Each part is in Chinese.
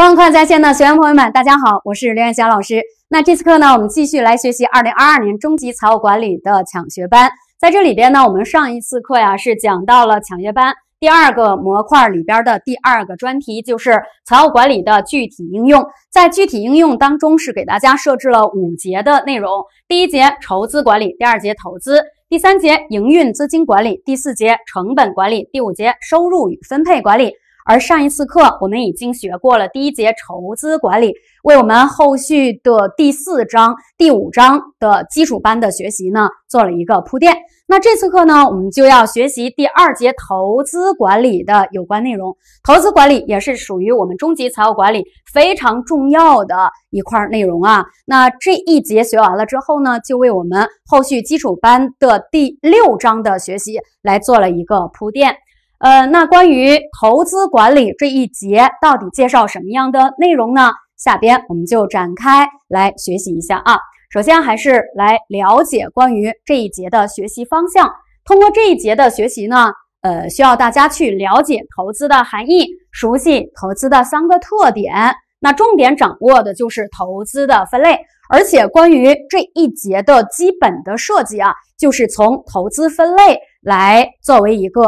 欢迎快在线的学员朋友们，大家好，我是刘艳霞老师。那这次课呢，我们继续来学习二零二二年中级财务管理的抢学班。在这里边呢，我们上一次课呀是讲到了抢学班第二个模块里边的第二个专题，就是财务管理的具体应用。在具体应用当中，是给大家设置了五节的内容：第一节筹资管理，第二节投资，第三节营运资金管理，第四节成本管理，第五节收入与分配管理。而上一次课我们已经学过了第一节筹资管理，为我们后续的第四章、第五章的基础班的学习呢做了一个铺垫。那这次课呢，我们就要学习第二节投资管理的有关内容。投资管理也是属于我们中级财务管理非常重要的一块内容啊。那这一节学完了之后呢，就为我们后续基础班的第六章的学习来做了一个铺垫。呃，那关于投资管理这一节到底介绍什么样的内容呢？下边我们就展开来学习一下啊。首先还是来了解关于这一节的学习方向。通过这一节的学习呢，呃，需要大家去了解投资的含义，熟悉投资的三个特点。那重点掌握的就是投资的分类，而且关于这一节的基本的设计啊，就是从投资分类来作为一个。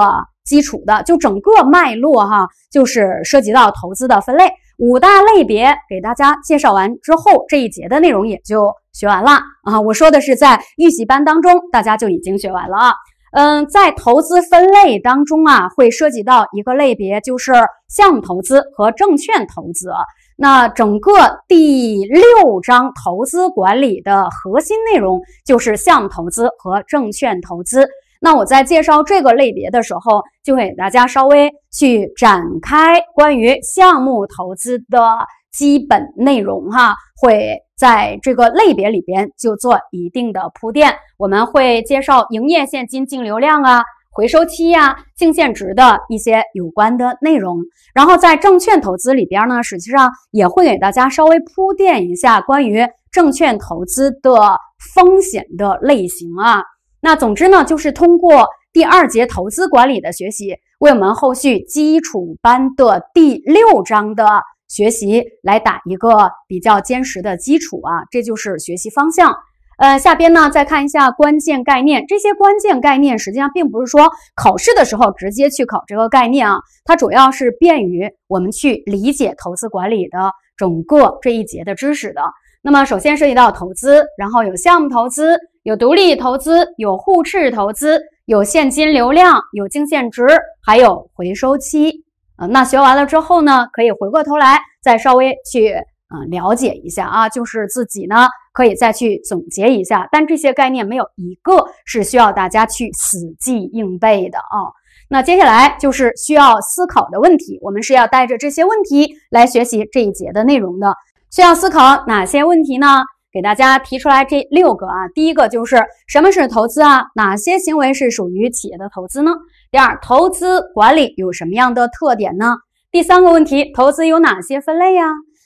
基础的就整个脉络哈，就是涉及到投资的分类五大类别，给大家介绍完之后，这一节的内容也就学完了啊。我说的是在预习班当中，大家就已经学完了啊。嗯，在投资分类当中啊，会涉及到一个类别，就是项目投资和证券投资。那整个第六章投资管理的核心内容就是项目投资和证券投资。那我在介绍这个类别的时候，就会给大家稍微去展开关于项目投资的基本内容哈，会在这个类别里边就做一定的铺垫。我们会介绍营业现金净流量啊、回收期呀、净现值的一些有关的内容。然后在证券投资里边呢，实际上也会给大家稍微铺垫一下关于证券投资的风险的类型啊。那总之呢，就是通过第二节投资管理的学习，为我们后续基础班的第六章的学习来打一个比较坚实的基础啊。这就是学习方向。呃，下边呢再看一下关键概念。这些关键概念实际上并不是说考试的时候直接去考这个概念啊，它主要是便于我们去理解投资管理的整个这一节的知识的。那么首先涉及到投资，然后有项目投资。有独立投资，有互斥投资，有现金流量，有净现值，还有回收期。呃，那学完了之后呢，可以回过头来再稍微去嗯了解一下啊，就是自己呢可以再去总结一下。但这些概念没有一个是需要大家去死记硬背的啊。那接下来就是需要思考的问题，我们是要带着这些问题来学习这一节的内容的。需要思考哪些问题呢？给大家提出来这六个啊，第一个就是什么是投资啊？哪些行为是属于企业的投资呢？第二，投资管理有什么样的特点呢？第三个问题，投资有哪些分类呀？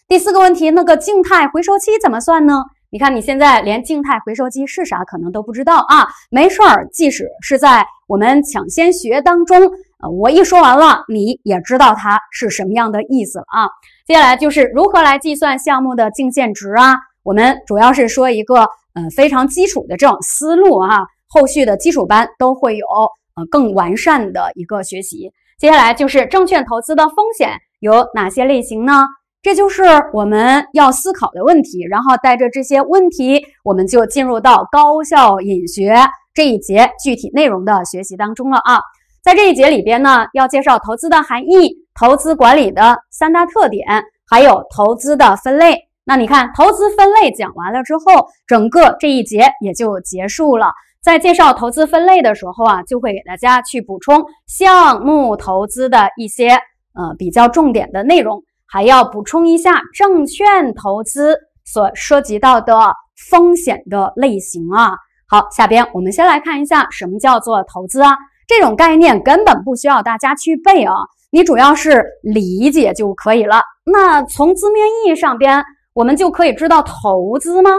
第四个问题，那个静态回收期怎么算呢？你看你现在连静态回收期是啥可能都不知道啊？没事儿，即使是在我们抢先学当中，呃，我一说完了你也知道它是什么样的意思了啊。接下来就是如何来计算项目的净现值啊？我们主要是说一个呃非常基础的这种思路啊，后续的基础班都会有呃更完善的一个学习。接下来就是证券投资的风险有哪些类型呢？这就是我们要思考的问题。然后带着这些问题，我们就进入到高效引学这一节具体内容的学习当中了啊。在这一节里边呢，要介绍投资的含义、投资管理的三大特点，还有投资的分类。那你看，投资分类讲完了之后，整个这一节也就结束了。在介绍投资分类的时候啊，就会给大家去补充项目投资的一些呃比较重点的内容，还要补充一下证券投资所涉及到的风险的类型啊。好，下边我们先来看一下什么叫做投资啊？这种概念根本不需要大家去背啊，你主要是理解就可以了。那从字面意义上边。我们就可以知道投资吗？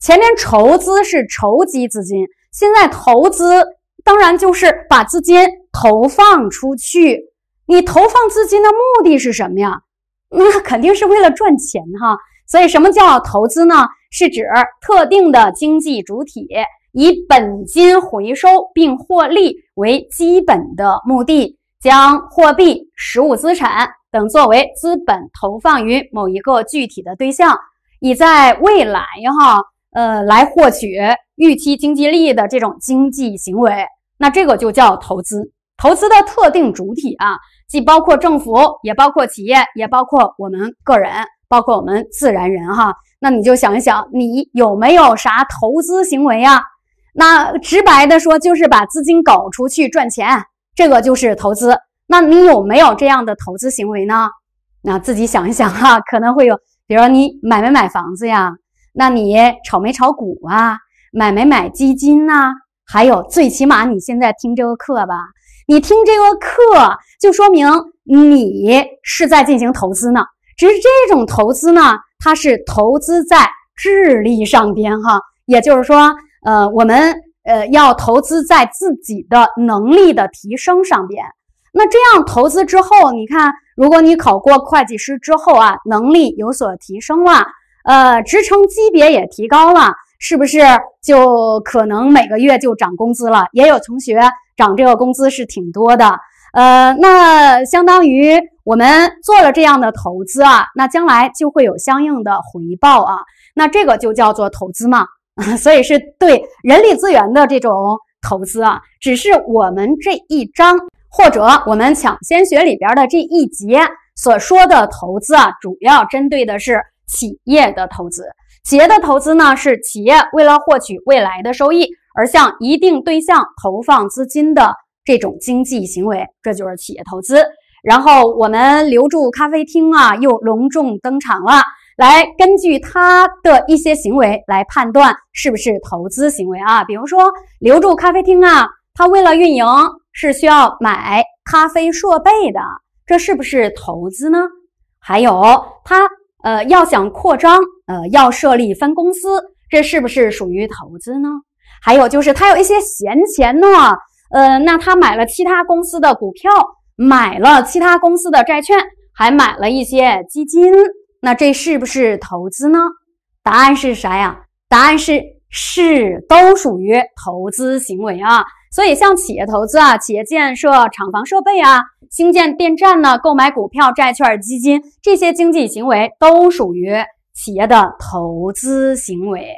前面筹资是筹集资金，现在投资当然就是把资金投放出去。你投放资金的目的是什么呀？那肯定是为了赚钱哈。所以，什么叫投资呢？是指特定的经济主体以本金回收并获利为基本的目的，将货币、实物资产。等作为资本投放于某一个具体的对象，以在未来哈呃来获取预期经济利益的这种经济行为，那这个就叫投资。投资的特定主体啊，既包括政府，也包括企业，也包括我们个人，包括我们自然人哈。那你就想一想，你有没有啥投资行为呀？那直白的说，就是把资金搞出去赚钱，这个就是投资。那你有没有这样的投资行为呢？那自己想一想哈，可能会有，比如你买没买房子呀？那你炒没炒股啊？买没买基金呐，还有最起码你现在听这个课吧，你听这个课就说明你是在进行投资呢。只是这种投资呢，它是投资在智力上边哈，也就是说，呃，我们呃要投资在自己的能力的提升上边。那这样投资之后，你看，如果你考过会计师之后啊，能力有所提升了，呃，职称级别也提高了，是不是就可能每个月就涨工资了？也有同学涨这个工资是挺多的，呃，那相当于我们做了这样的投资啊，那将来就会有相应的回报啊，那这个就叫做投资嘛，所以是对人力资源的这种投资啊，只是我们这一章。或者我们抢先学里边的这一节所说的投资，啊，主要针对的是企业的投资。企业的投资呢，是企业为了获取未来的收益而向一定对象投放资金的这种经济行为，这就是企业投资。然后我们留住咖啡厅啊，又隆重登场了。来，根据他的一些行为来判断是不是投资行为啊，比如说留住咖啡厅啊，他为了运营。是需要买咖啡设备的，这是不是投资呢？还有他呃要想扩张，呃要设立分公司，这是不是属于投资呢？还有就是他有一些闲钱呢，呃那他买了其他公司的股票，买了其他公司的债券，还买了一些基金，那这是不是投资呢？答案是啥呀？答案是是都属于投资行为啊。所以，像企业投资啊，企业建设厂房设备啊，兴建电站呢，购买股票、债券、基金这些经济行为都属于企业的投资行为。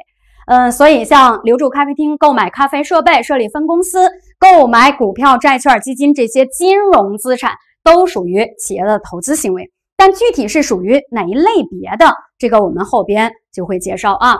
嗯，所以像留住咖啡厅购买咖啡设备、设立分公司、购买股票、债券、基金这些金融资产都属于企业的投资行为。但具体是属于哪一类别的，这个我们后边就会介绍啊。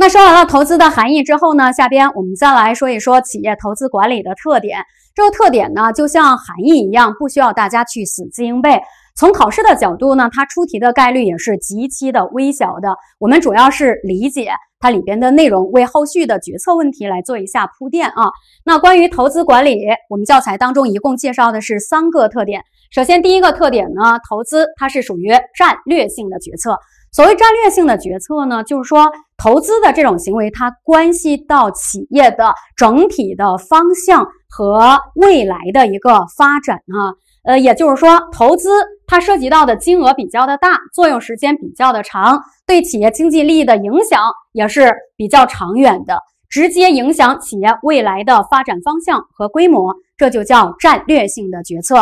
那说完了投资的含义之后呢，下边我们再来说一说企业投资管理的特点。这个特点呢，就像含义一样，不需要大家去死记硬背。从考试的角度呢，它出题的概率也是极其的微小的。我们主要是理解它里边的内容，为后续的决策问题来做一下铺垫啊。那关于投资管理，我们教材当中一共介绍的是三个特点。首先，第一个特点呢，投资它是属于战略性的决策。所谓战略性的决策呢，就是说。投资的这种行为，它关系到企业的整体的方向和未来的一个发展啊。呃，也就是说，投资它涉及到的金额比较的大，作用时间比较的长，对企业经济利益的影响也是比较长远的，直接影响企业未来的发展方向和规模，这就叫战略性的决策。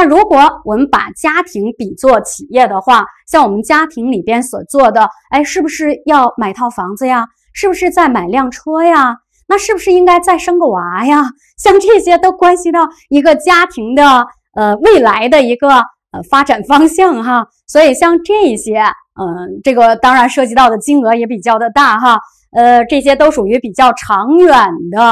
那如果我们把家庭比作企业的话，像我们家庭里边所做的，哎，是不是要买套房子呀？是不是再买辆车呀？那是不是应该再生个娃呀？像这些都关系到一个家庭的呃未来的一个呃发展方向哈。所以像这些，嗯，这个当然涉及到的金额也比较的大哈，呃，这些都属于比较长远的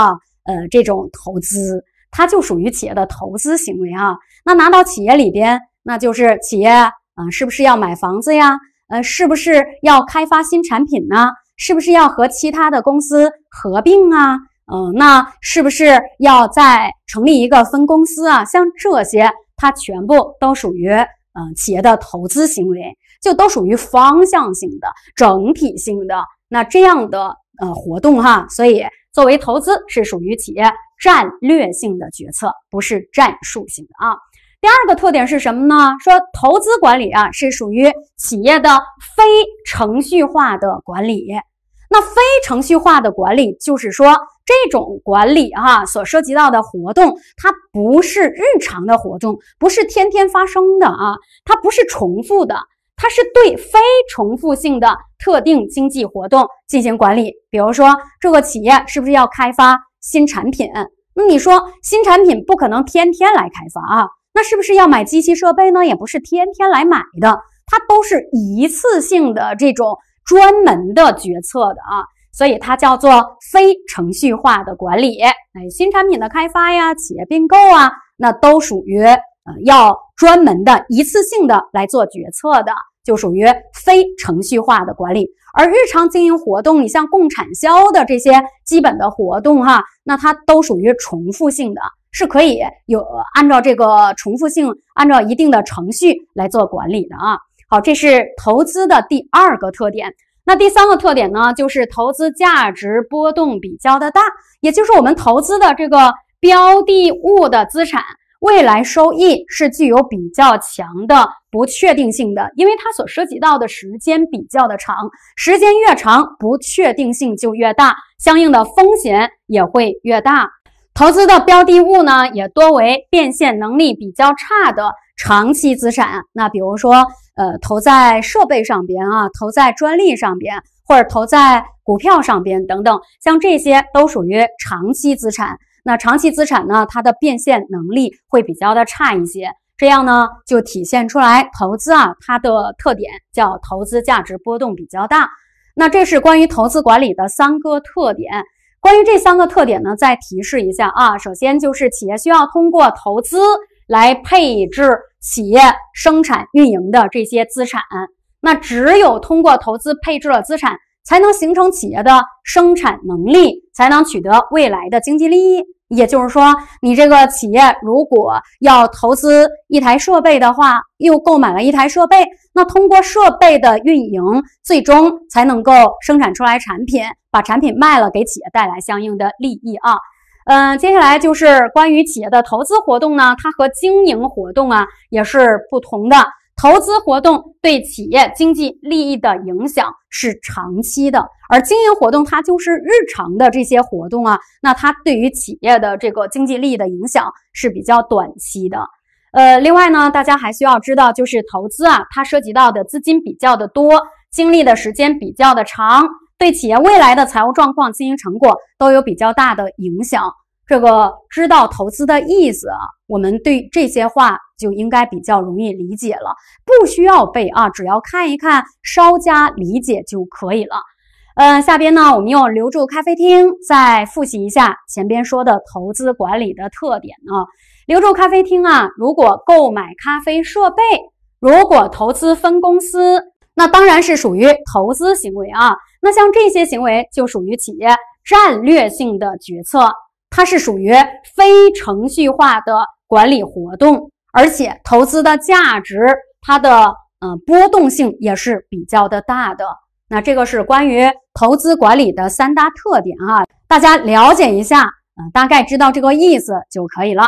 呃这种投资。它就属于企业的投资行为啊。那拿到企业里边，那就是企业啊，是不是要买房子呀？呃，是不是要开发新产品呢？是不是要和其他的公司合并啊？嗯，那是不是要再成立一个分公司啊？像这些，它全部都属于嗯企业的投资行为，就都属于方向性的、整体性的那这样的呃活动哈。所以。作为投资是属于企业战略性的决策，不是战术性的啊。第二个特点是什么呢？说投资管理啊是属于企业的非程序化的管理。那非程序化的管理就是说，这种管理啊所涉及到的活动，它不是日常的活动，不是天天发生的啊，它不是重复的。它是对非重复性的特定经济活动进行管理，比如说这个企业是不是要开发新产品？那你说新产品不可能天天来开发啊？那是不是要买机器设备呢？也不是天天来买的，它都是一次性的这种专门的决策的啊，所以它叫做非程序化的管理。哎，新产品的开发呀，企业并购啊，那都属于。呃，要专门的一次性的来做决策的，就属于非程序化的管理；而日常经营活动，你像供产销的这些基本的活动，哈，那它都属于重复性的，是可以有按照这个重复性，按照一定的程序来做管理的啊。好，这是投资的第二个特点。那第三个特点呢，就是投资价值波动比较的大，也就是我们投资的这个标的物的资产。未来收益是具有比较强的不确定性的，因为它所涉及到的时间比较的长，时间越长，不确定性就越大，相应的风险也会越大。投资的标的物呢，也多为变现能力比较差的长期资产。那比如说，呃，投在设备上边啊，投在专利上边，或者投在股票上边等等，像这些都属于长期资产。那长期资产呢，它的变现能力会比较的差一些，这样呢就体现出来投资啊它的特点叫投资价值波动比较大。那这是关于投资管理的三个特点。关于这三个特点呢，再提示一下啊，首先就是企业需要通过投资来配置企业生产运营的这些资产，那只有通过投资配置了资产，才能形成企业的生产能力，才能取得未来的经济利益。也就是说，你这个企业如果要投资一台设备的话，又购买了一台设备，那通过设备的运营，最终才能够生产出来产品，把产品卖了，给企业带来相应的利益啊。嗯，接下来就是关于企业的投资活动呢，它和经营活动啊也是不同的。投资活动对企业经济利益的影响是长期的，而经营活动它就是日常的这些活动啊，那它对于企业的这个经济利益的影响是比较短期的。呃，另外呢，大家还需要知道，就是投资啊，它涉及到的资金比较的多，经历的时间比较的长，对企业未来的财务状况、经营成果都有比较大的影响。这个知道投资的意思，我们对这些话。就应该比较容易理解了，不需要背啊，只要看一看，稍加理解就可以了。呃，下边呢，我们用留住咖啡厅再复习一下前边说的投资管理的特点啊。留住咖啡厅啊，如果购买咖啡设备，如果投资分公司，那当然是属于投资行为啊。那像这些行为就属于企业战略性的决策，它是属于非程序化的管理活动。而且投资的价值，它的呃波动性也是比较的大的。那这个是关于投资管理的三大特点啊，大家了解一下，呃，大概知道这个意思就可以了。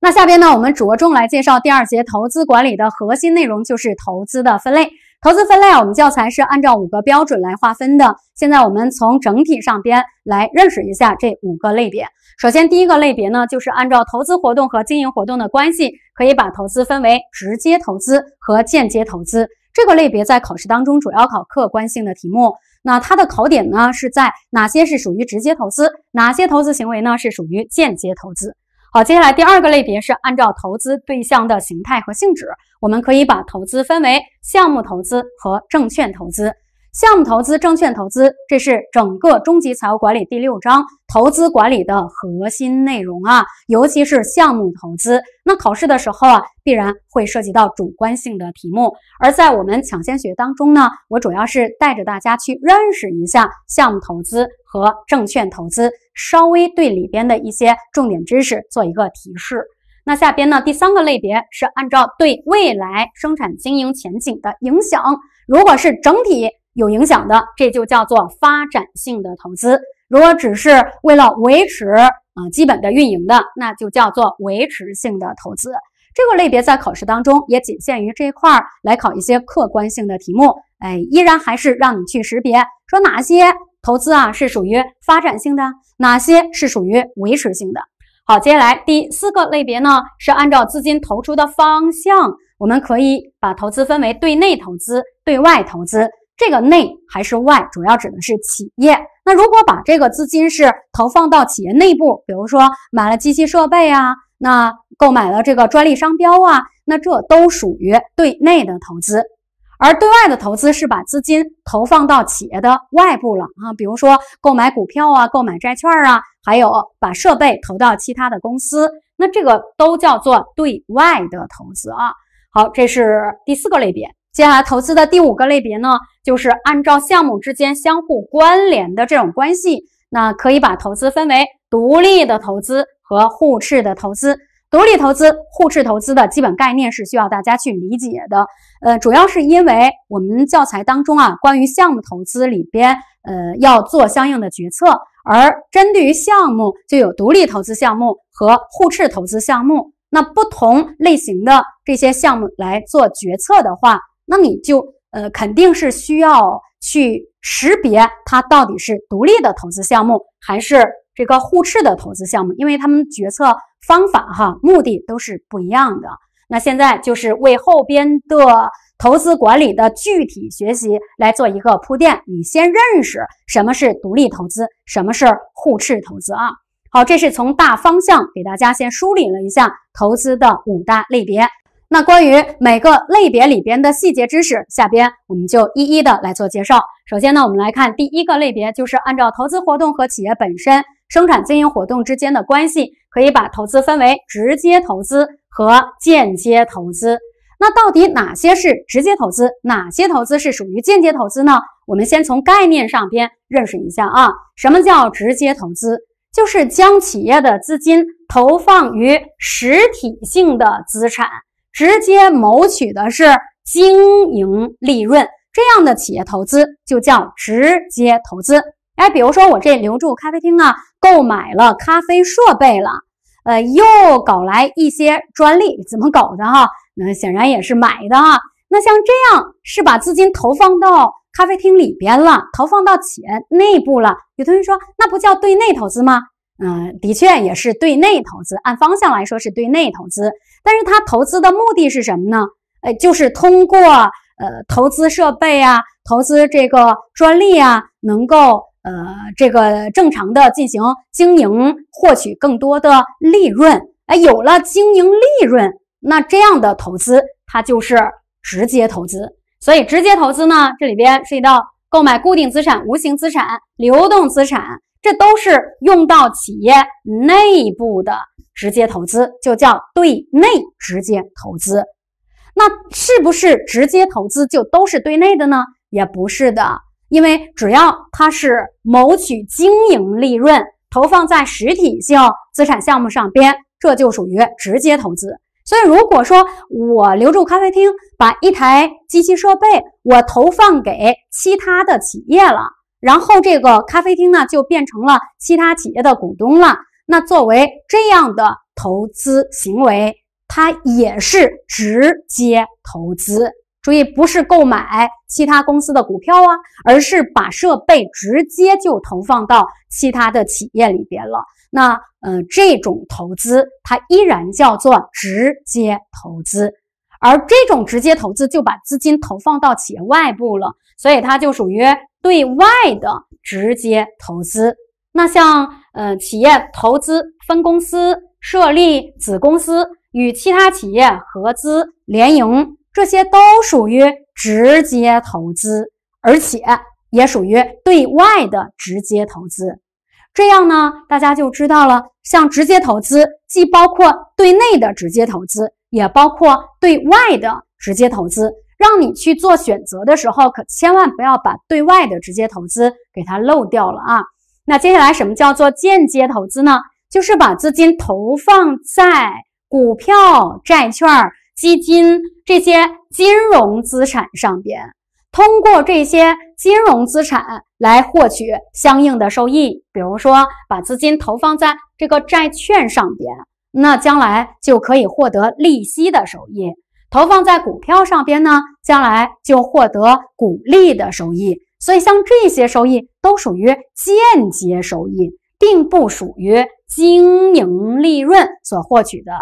那下边呢，我们着重来介绍第二节投资管理的核心内容，就是投资的分类。投资分类啊，我们教材是按照五个标准来划分的。现在我们从整体上边来认识一下这五个类别。首先，第一个类别呢，就是按照投资活动和经营活动的关系。可以把投资分为直接投资和间接投资，这个类别在考试当中主要考客观性的题目。那它的考点呢是在哪些是属于直接投资，哪些投资行为呢是属于间接投资？好，接下来第二个类别是按照投资对象的形态和性质，我们可以把投资分为项目投资和证券投资。项目投资、证券投资，这是整个中级财务管理第六章投资管理的核心内容啊，尤其是项目投资。那考试的时候啊，必然会涉及到主观性的题目。而在我们抢先学当中呢，我主要是带着大家去认识一下项目投资和证券投资，稍微对里边的一些重点知识做一个提示。那下边呢，第三个类别是按照对未来生产经营前景的影响，如果是整体。有影响的，这就叫做发展性的投资。如果只是为了维持啊基本的运营的，那就叫做维持性的投资。这个类别在考试当中也仅限于这块儿来考一些客观性的题目。哎，依然还是让你去识别，说哪些投资啊是属于发展性的，哪些是属于维持性的。好，接下来第四个类别呢，是按照资金投出的方向，我们可以把投资分为对内投资、对外投资。这个内还是外，主要指的是企业。那如果把这个资金是投放到企业内部，比如说买了机器设备啊，那购买了这个专利商标啊，那这都属于对内的投资。而对外的投资是把资金投放到企业的外部了啊，比如说购买股票啊，购买债券啊，还有把设备投到其他的公司，那这个都叫做对外的投资啊。好，这是第四个类别。接下来投资的第五个类别呢，就是按照项目之间相互关联的这种关系，那可以把投资分为独立的投资和互斥的投资。独立投资、互斥投资的基本概念是需要大家去理解的。呃，主要是因为我们教材当中啊，关于项目投资里边，呃，要做相应的决策，而针对于项目就有独立投资项目和互斥投资项目。那不同类型的这些项目来做决策的话，那你就呃，肯定是需要去识别它到底是独立的投资项目，还是这个互斥的投资项目，因为他们决策方法哈，目的都是不一样的。那现在就是为后边的投资管理的具体学习来做一个铺垫，你先认识什么是独立投资，什么是互斥投资啊。好，这是从大方向给大家先梳理了一下投资的五大类别。那关于每个类别里边的细节知识，下边我们就一一的来做介绍。首先呢，我们来看第一个类别，就是按照投资活动和企业本身生产经营活动之间的关系，可以把投资分为直接投资和间接投资。那到底哪些是直接投资，哪些投资是属于间接投资呢？我们先从概念上边认识一下啊。什么叫直接投资？就是将企业的资金投放于实体性的资产。直接谋取的是经营利润，这样的企业投资就叫直接投资。哎，比如说我这留住咖啡厅啊，购买了咖啡设备了，呃，又搞来一些专利，怎么搞的哈？那显然也是买的哈。那像这样是把资金投放到咖啡厅里边了，投放到企业内部了。有同学说，那不叫对内投资吗？嗯，的确也是对内投资，按方向来说是对内投资。但是它投资的目的是什么呢？呃，就是通过呃投资设备啊，投资这个专利啊，能够呃这个正常的进行经营，获取更多的利润。哎，有了经营利润，那这样的投资它就是直接投资。所以直接投资呢，这里边涉及到购买固定资产、无形资产、流动资产，这都是用到企业内部的。直接投资就叫对内直接投资，那是不是直接投资就都是对内的呢？也不是的，因为只要它是谋取经营利润，投放在实体性资产项目上边，这就属于直接投资。所以，如果说我留住咖啡厅，把一台机器设备我投放给其他的企业了，然后这个咖啡厅呢就变成了其他企业的股东了。那作为这样的投资行为，它也是直接投资。注意，不是购买其他公司的股票啊，而是把设备直接就投放到其他的企业里边了。那呃，这种投资它依然叫做直接投资，而这种直接投资就把资金投放到企业外部了，所以它就属于对外的直接投资。那像。呃，企业投资分公司设立子公司，与其他企业合资联营，这些都属于直接投资，而且也属于对外的直接投资。这样呢，大家就知道了，像直接投资既包括对内的直接投资，也包括对外的直接投资。让你去做选择的时候，可千万不要把对外的直接投资给它漏掉了啊！那接下来，什么叫做间接投资呢？就是把资金投放在股票、债券、基金这些金融资产上边，通过这些金融资产来获取相应的收益。比如说，把资金投放在这个债券上边，那将来就可以获得利息的收益；投放在股票上边呢，将来就获得股利的收益。所以，像这些收益都属于间接收益，并不属于经营利润所获取的啊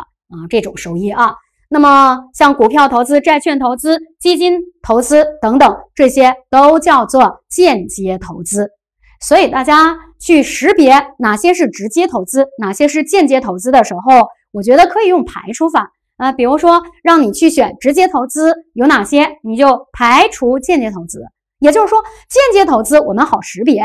这种收益啊。那么，像股票投资、债券投资、基金投资等等，这些都叫做间接投资。所以，大家去识别哪些是直接投资，哪些是间接投资的时候，我觉得可以用排除法啊。比如说，让你去选直接投资有哪些，你就排除间接投资。也就是说，间接投资我们好识别，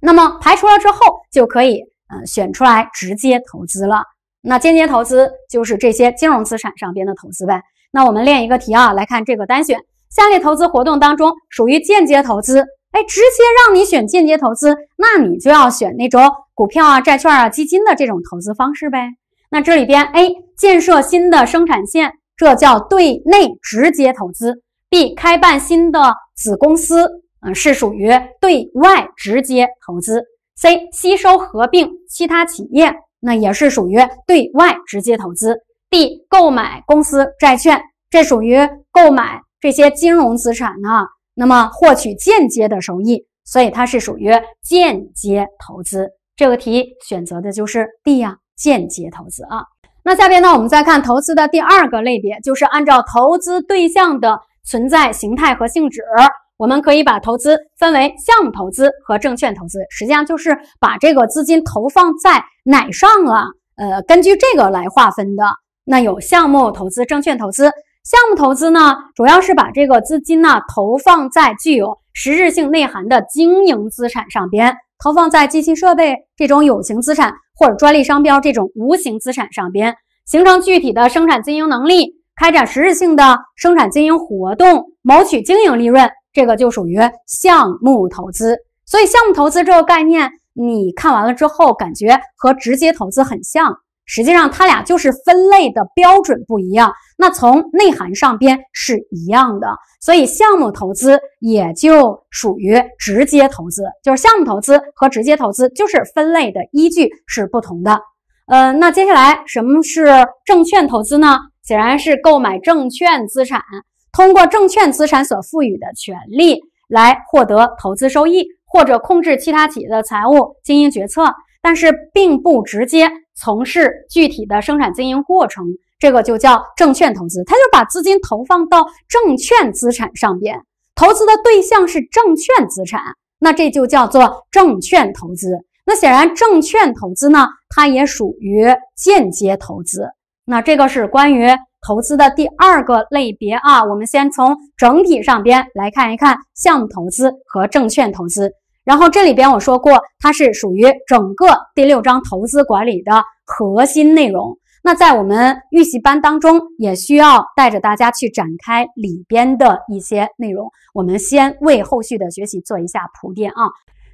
那么排除了之后，就可以嗯选出来直接投资了。那间接投资就是这些金融资产上边的投资呗。那我们练一个题啊，来看这个单选：下列投资活动当中属于间接投资，哎，直接让你选间接投资，那你就要选那种股票啊、债券啊、基金的这种投资方式呗。那这里边 A 建设新的生产线，这叫对内直接投资；B 开办新的。子公司，嗯，是属于对外直接投资。C 吸收合并其他企业，那也是属于对外直接投资。D 购买公司债券，这属于购买这些金融资产呢，那么获取间接的收益，所以它是属于间接投资。这个题选择的就是 D 啊，间接投资啊。那下边呢，我们再看投资的第二个类别，就是按照投资对象的。存在形态和性质，我们可以把投资分为项目投资和证券投资，实际上就是把这个资金投放在哪上了。呃，根据这个来划分的。那有项目投资、证券投资。项目投资呢，主要是把这个资金呢投放在具有实质性内涵的经营资产上边，投放在机器设备这种有形资产或者专利、商标这种无形资产上边，形成具体的生产经营能力。开展实质性的生产经营活动，谋取经营利润，这个就属于项目投资。所以，项目投资这个概念，你看完了之后，感觉和直接投资很像。实际上，它俩就是分类的标准不一样。那从内涵上边是一样的，所以项目投资也就属于直接投资。就是项目投资和直接投资，就是分类的依据是不同的。呃，那接下来什么是证券投资呢？显然是购买证券资产，通过证券资产所赋予的权利来获得投资收益，或者控制其他企业的财务经营决策，但是并不直接从事具体的生产经营过程。这个就叫证券投资，它就把资金投放到证券资产上边，投资的对象是证券资产，那这就叫做证券投资。那显然，证券投资呢，它也属于间接投资。那这个是关于投资的第二个类别啊，我们先从整体上边来看一看项目投资和证券投资。然后这里边我说过，它是属于整个第六章投资管理的核心内容。那在我们预习班当中，也需要带着大家去展开里边的一些内容，我们先为后续的学习做一下铺垫啊。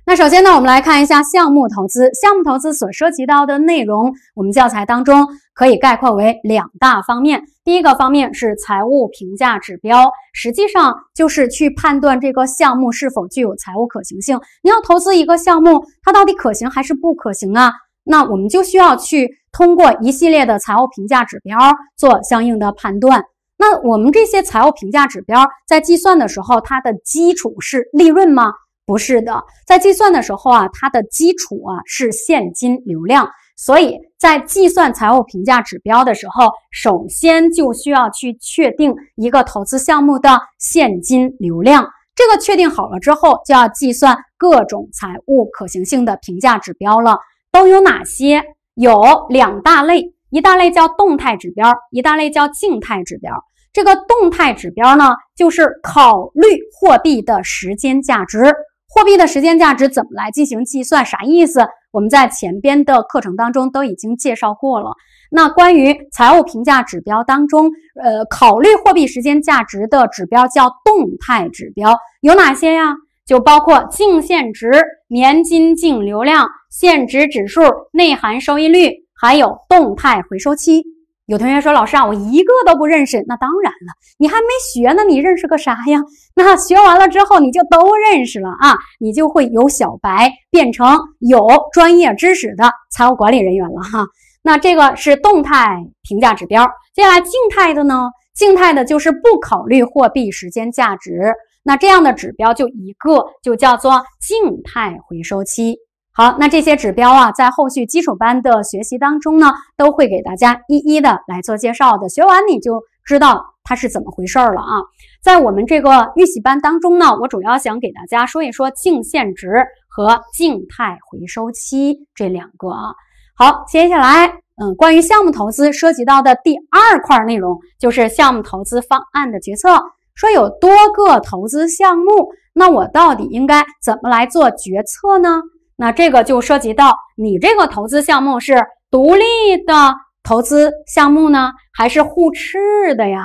那首先呢，我们来看一下项目投资。项目投资所涉及到的内容，我们教材当中可以概括为两大方面。第一个方面是财务评价指标，实际上就是去判断这个项目是否具有财务可行性。你要投资一个项目，它到底可行还是不可行啊？那我们就需要去通过一系列的财务评价指标做相应的判断。那我们这些财务评价指标在计算的时候，它的基础是利润吗？不是的，在计算的时候啊，它的基础啊是现金流量，所以在计算财务评价指标的时候，首先就需要去确定一个投资项目的现金流量。这个确定好了之后，就要计算各种财务可行性的评价指标了。都有哪些？有两大类，一大类叫动态指标，一大类叫静态指标。这个动态指标呢，就是考虑货币的时间价值。货币的时间价值怎么来进行计算？啥意思？我们在前边的课程当中都已经介绍过了。那关于财务评价指标当中，呃，考虑货币时间价值的指标叫动态指标，有哪些呀？就包括净现值、年金净流量、现值指数、内含收益率，还有动态回收期。有同学说：“老师啊，我一个都不认识。”那当然了，你还没学呢，你认识个啥呀？那学完了之后，你就都认识了啊，你就会由小白变成有专业知识的财务管理人员了哈。那这个是动态评价指标。接下来静态的呢？静态的就是不考虑货币时间价值，那这样的指标就一个，就叫做静态回收期。好，那这些指标啊，在后续基础班的学习当中呢，都会给大家一一的来做介绍的。学完你就知道它是怎么回事了啊。在我们这个预习班当中呢，我主要想给大家说一说净现值和静态回收期这两个啊。好，接下来，嗯，关于项目投资涉及到的第二块内容就是项目投资方案的决策。说有多个投资项目，那我到底应该怎么来做决策呢？那这个就涉及到你这个投资项目是独立的投资项目呢，还是互斥的呀？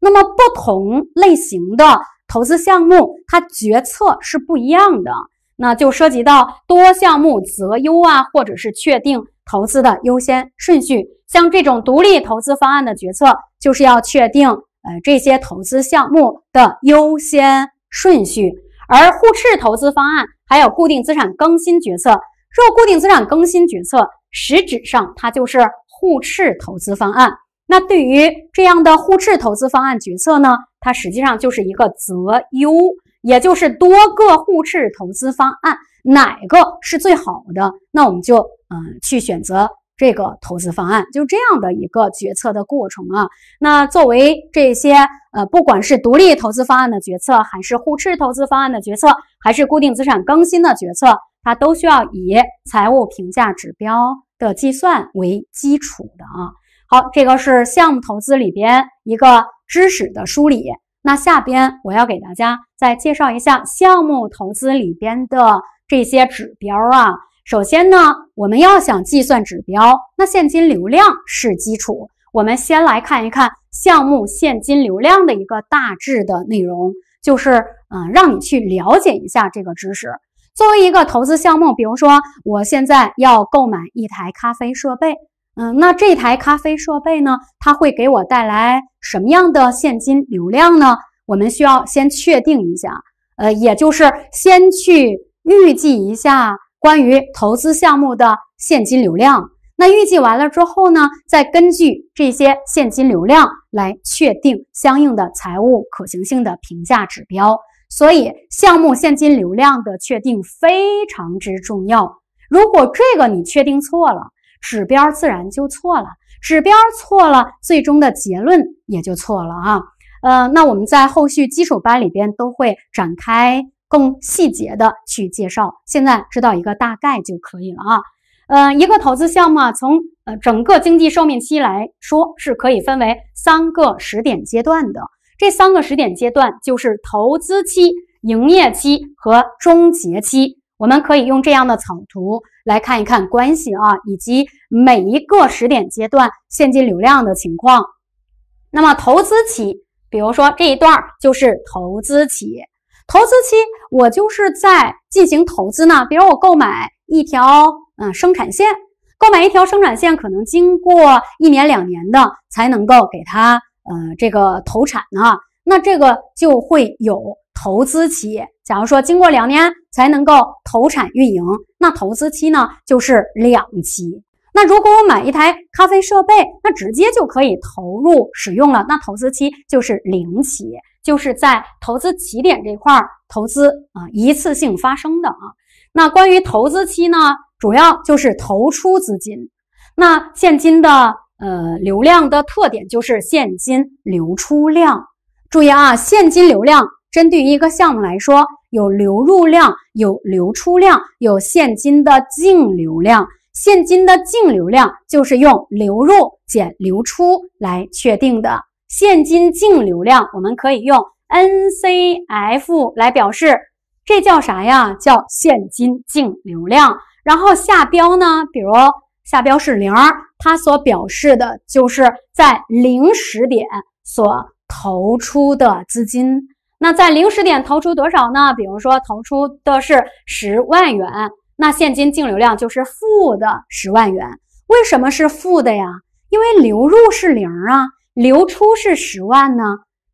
那么不同类型的投资项目，它决策是不一样的。那就涉及到多项目择优啊，或者是确定投资的优先顺序。像这种独立投资方案的决策，就是要确定呃这些投资项目的优先顺序，而互斥投资方案。还有固定资产更新决策，若固定资产更新决策实质上它就是互斥投资方案。那对于这样的互斥投资方案决策呢，它实际上就是一个择优，也就是多个互斥投资方案哪个是最好的，那我们就嗯去选择。这个投资方案就这样的一个决策的过程啊。那作为这些呃，不管是独立投资方案的决策，还是互斥投资方案的决策，还是固定资产更新的决策，它都需要以财务评价指标的计算为基础的啊。好，这个是项目投资里边一个知识的梳理。那下边我要给大家再介绍一下项目投资里边的这些指标啊。首先呢，我们要想计算指标，那现金流量是基础。我们先来看一看项目现金流量的一个大致的内容，就是嗯，让你去了解一下这个知识。作为一个投资项目，比如说我现在要购买一台咖啡设备，嗯，那这台咖啡设备呢，它会给我带来什么样的现金流量呢？我们需要先确定一下，呃，也就是先去预计一下。关于投资项目的现金流量，那预计完了之后呢，再根据这些现金流量来确定相应的财务可行性的评价指标。所以，项目现金流量的确定非常之重要。如果这个你确定错了，指标自然就错了，指标错了，最终的结论也就错了啊。呃，那我们在后续基础班里边都会展开。更细节的去介绍，现在知道一个大概就可以了啊。呃，一个投资项目啊，从呃整个经济寿命期来说，是可以分为三个时点阶段的。这三个时点阶段就是投资期、营业期和终结期。我们可以用这样的草图来看一看关系啊，以及每一个时点阶段现金流量的情况。那么投资期，比如说这一段就是投资期。投资期，我就是在进行投资呢。比如我购买一条嗯生产线，购买一条生产线，可能经过一年两年的才能够给它呃这个投产呢。那这个就会有投资期。假如说经过两年才能够投产运营，那投资期呢就是两期。那如果我买一台咖啡设备，那直接就可以投入使用了，那投资期就是零期。就是在投资起点这块儿投资啊，一次性发生的啊。那关于投资期呢，主要就是投出资金。那现金的呃流量的特点就是现金流出量。注意啊，现金流量针对于一个项目来说，有流入量，有流出量，有现金的净流量。现金的净流量就是用流入减流出来确定的。现金净流量，我们可以用 NCF 来表示，这叫啥呀？叫现金净流量。然后下标呢？比如下标是零，它所表示的就是在零时点所投出的资金。那在零时点投出多少呢？比如说投出的是十万元，那现金净流量就是负的十万元。为什么是负的呀？因为流入是零啊。流出是十万呢，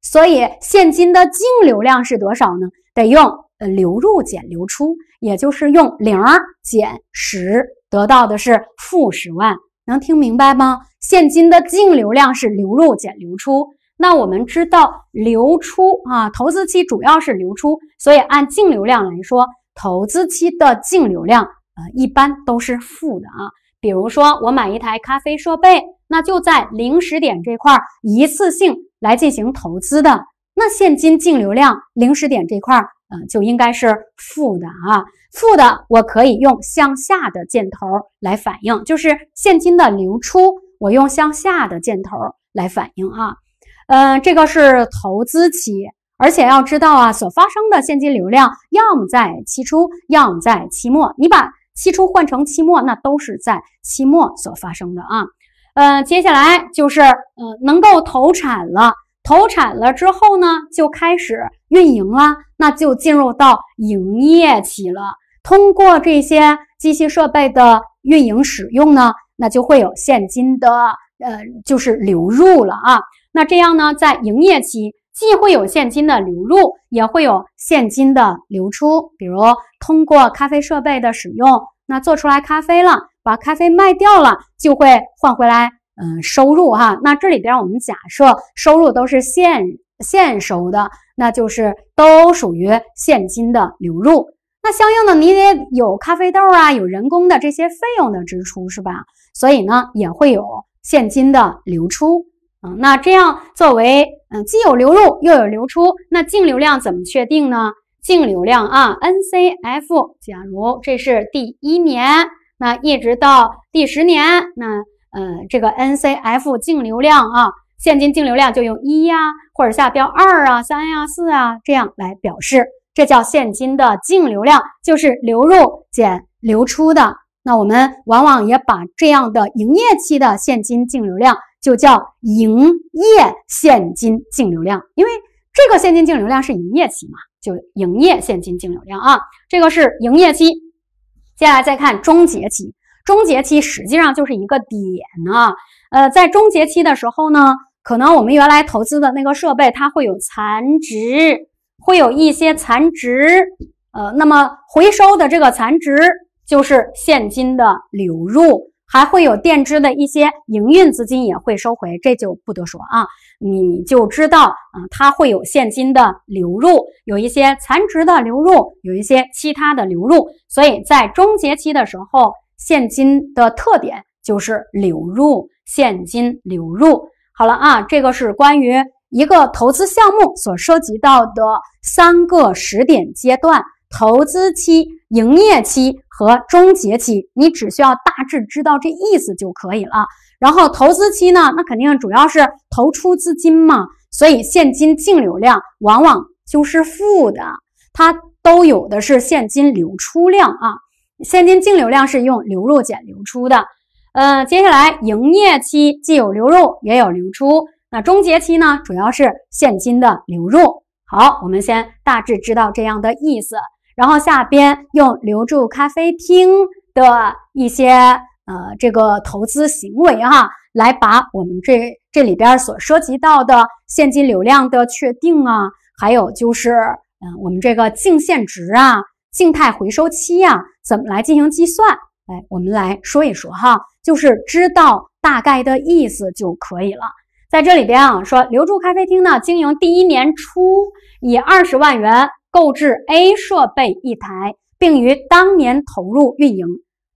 所以现金的净流量是多少呢？得用呃流入减流出，也就是用零减十，得到的是负十万。能听明白吗？现金的净流量是流入减流出。那我们知道流出啊，投资期主要是流出，所以按净流量来说，投资期的净流量呃一般都是负的啊。比如说我买一台咖啡设备。那就在零时点这块一次性来进行投资的，那现金净流量零时点这块，呃，就应该是负的啊，负的我可以用向下的箭头来反映，就是现金的流出，我用向下的箭头来反映啊，嗯，这个是投资期，而且要知道啊，所发生的现金流量要么在期初，要么在期末，你把期初换成期末，那都是在期末所发生的啊。呃，接下来就是呃，能够投产了。投产了之后呢，就开始运营了，那就进入到营业期了。通过这些机器设备的运营使用呢，那就会有现金的呃，就是流入了啊。那这样呢，在营业期既会有现金的流入，也会有现金的流出。比如通过咖啡设备的使用，那做出来咖啡了。把咖啡卖掉了，就会换回来，嗯，收入哈。那这里边我们假设收入都是现现收的，那就是都属于现金的流入。那相应的，你也有咖啡豆啊，有人工的这些费用的支出，是吧？所以呢，也会有现金的流出啊。那这样作为，嗯，既有流入又有流出，那净流量怎么确定呢？净流量啊，NCF。假如这是第一年。那一直到第十年，那呃，这个 NCF 净流量啊，现金净流量就用一呀，或者下标二啊、三呀、四啊这样来表示，这叫现金的净流量，就是流入减流出的。那我们往往也把这样的营业期的现金净流量就叫营业现金净流量，因为这个现金净流量是营业期嘛，就营业现金净流量啊，这个是营业期。接下来再看终结期，终结期实际上就是一个点啊。呃，在终结期的时候呢，可能我们原来投资的那个设备它会有残值，会有一些残值。呃，那么回收的这个残值就是现金的流入，还会有垫支的一些营运资金也会收回，这就不多说啊。你就知道，啊，它会有现金的流入，有一些残值的流入，有一些其他的流入，所以在终结期的时候，现金的特点就是流入，现金流入。好了啊，这个是关于一个投资项目所涉及到的三个时点阶段。投资期、营业期和终结期，你只需要大致知道这意思就可以了。然后投资期呢，那肯定主要是投出资金嘛，所以现金净流量往往就是负的，它都有的是现金流出量啊。现金净流量是用流入减流出的。呃，接下来营业期既有流入也有流出，那终结期呢，主要是现金的流入。好，我们先大致知道这样的意思。然后下边用留住咖啡厅的一些呃这个投资行为啊，来把我们这这里边所涉及到的现金流量的确定啊，还有就是嗯我们这个净现值啊、静态回收期啊，怎么来进行计算？哎，我们来说一说哈，就是知道大概的意思就可以了。在这里边啊，说留住咖啡厅呢，经营第一年初以二十万元。购置 A 设备一台，并于当年投入运营，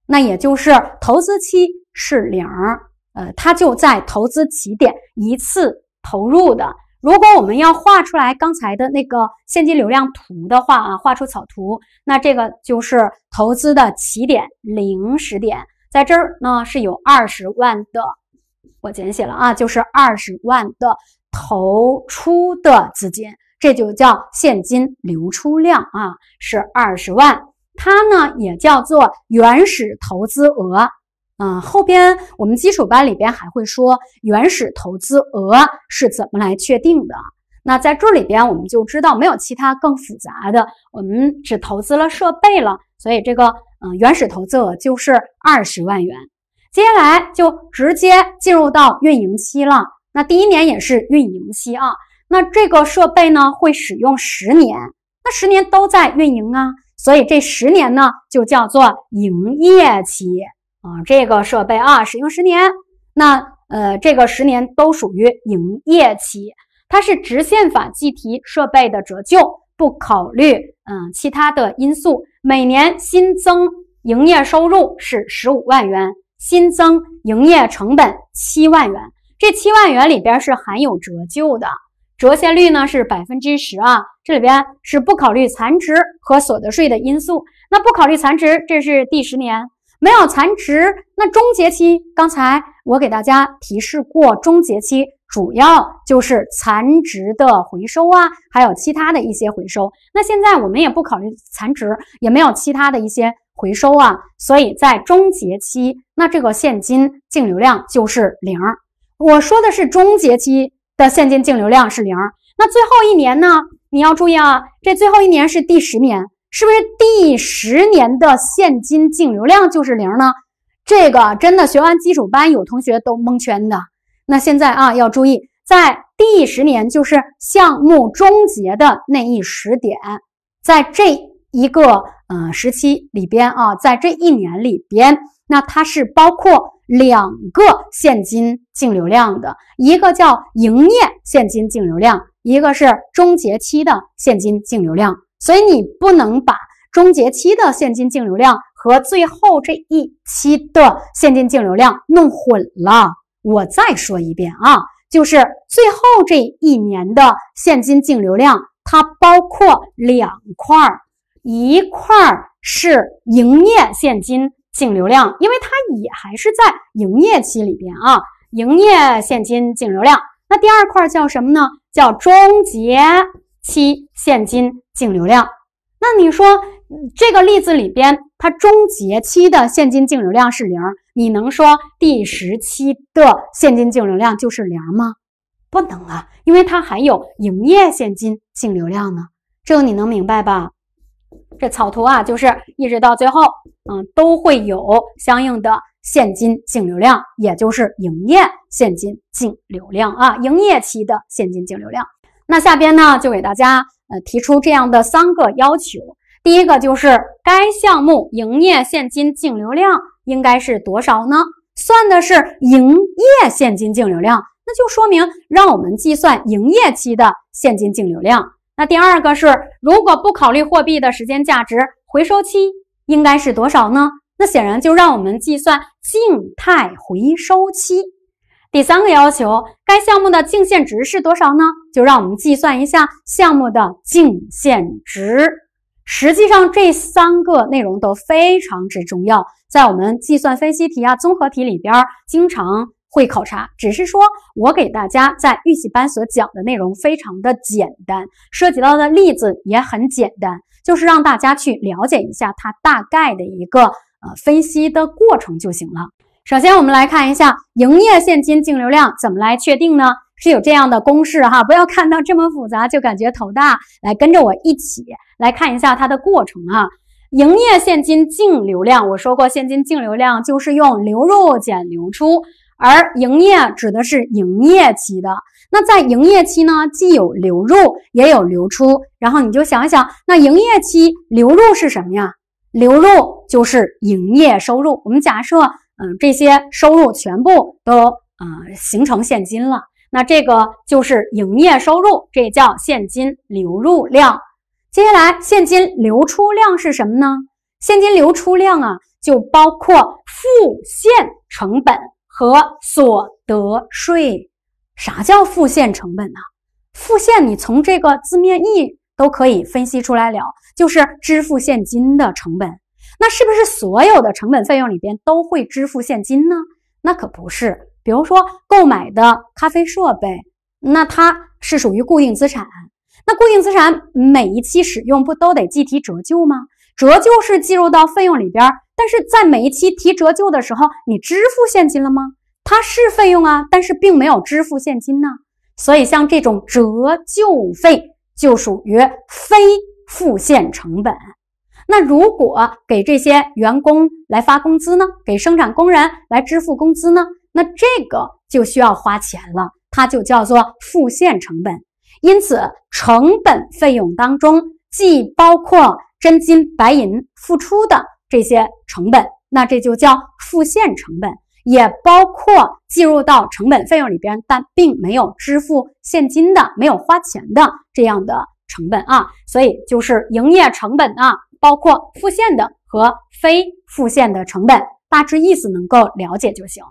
那也就是投资期是零，呃，它就在投资起点一次投入的。如果我们要画出来刚才的那个现金流量图的话啊，画出草图，那这个就是投资的起点零时点，在这儿呢是有二十万的，我简写了啊，就是二十万的投出的资金。这就叫现金流出量啊，是二十万。它呢也叫做原始投资额，嗯，后边我们基础班里边还会说原始投资额是怎么来确定的。那在这里边我们就知道没有其他更复杂的，我们只投资了设备了，所以这个嗯原始投资额就是二十万元。接下来就直接进入到运营期了。那第一年也是运营期啊。那这个设备呢，会使用十年，那十年都在运营啊，所以这十年呢就叫做营业期啊。这个设备啊，使用十年，那呃，这个十年都属于营业期，它是直线法计提设备的折旧，不考虑嗯其他的因素。每年新增营业收入是十五万元，新增营业成本七万元，这七万元里边是含有折旧的。折现率呢是百分之十啊，这里边是不考虑残值和所得税的因素。那不考虑残值，这是第十年没有残值。那终结期，刚才我给大家提示过，终结期主要就是残值的回收啊，还有其他的一些回收。那现在我们也不考虑残值，也没有其他的一些回收啊，所以在终结期，那这个现金净流量就是零。我说的是终结期。的现金净流量是零，那最后一年呢？你要注意啊，这最后一年是第十年，是不是第十年的现金净流量就是零呢？这个真的学完基础班有同学都蒙圈的。那现在啊，要注意，在第十年就是项目终结的那一时点，在这一个呃时期里边啊，在这一年里边。那它是包括两个现金净流量的，一个叫营业现金净流量，一个是终结期的现金净流量。所以你不能把终结期的现金净流量和最后这一期的现金净流量弄混了。我再说一遍啊，就是最后这一年的现金净流量，它包括两块儿，一块儿是营业现金。净流量，因为它也还是在营业期里边啊，营业现金净流量。那第二块叫什么呢？叫终结期现金净流量。那你说这个例子里边，它终结期的现金净流量是零，你能说第十期的现金净流量就是零吗？不能啊，因为它还有营业现金净流量呢。这个你能明白吧？这草图啊，就是一直到最后，嗯，都会有相应的现金净流量，也就是营业现金净流量啊，营业期的现金净流量。那下边呢，就给大家呃提出这样的三个要求。第一个就是该项目营业现金净流量应该是多少呢？算的是营业现金净流量，那就说明让我们计算营业期的现金净流量。那第二个是，如果不考虑货币的时间价值，回收期应该是多少呢？那显然就让我们计算静态回收期。第三个要求，该项目的净现值是多少呢？就让我们计算一下项目的净现值。实际上，这三个内容都非常之重要，在我们计算分析题啊、综合题里边儿经常。会考察，只是说我给大家在预习班所讲的内容非常的简单，涉及到的例子也很简单，就是让大家去了解一下它大概的一个呃分析的过程就行了。首先，我们来看一下营业现金净流量怎么来确定呢？是有这样的公式哈，不要看到这么复杂就感觉头大，来跟着我一起来看一下它的过程啊。营业现金净流量，我说过，现金净流量就是用流入减流出。而营业指的是营业期的，那在营业期呢，既有流入也有流出。然后你就想想，那营业期流入是什么呀？流入就是营业收入。我们假设，嗯，这些收入全部都呃形成现金了，那这个就是营业收入，这叫现金流入量。接下来，现金流出量是什么呢？现金流出量啊，就包括付现成本。和所得税，啥叫复现成本呢？复现，你从这个字面意都可以分析出来了，就是支付现金的成本。那是不是所有的成本费用里边都会支付现金呢？那可不是。比如说购买的咖啡设备，那它是属于固定资产。那固定资产每一期使用不都得计提折旧吗？折旧是计入到费用里边。但是在每一期提折旧的时候，你支付现金了吗？它是费用啊，但是并没有支付现金呢。所以，像这种折旧费就属于非付现成本。那如果给这些员工来发工资呢？给生产工人来支付工资呢？那这个就需要花钱了，它就叫做付现成本。因此，成本费用当中既包括真金白银付出的这些。成本，那这就叫付现成本，也包括计入到成本费用里边，但并没有支付现金的、没有花钱的这样的成本啊。所以就是营业成本啊，包括付现的和非付现的成本，大致意思能够了解就行。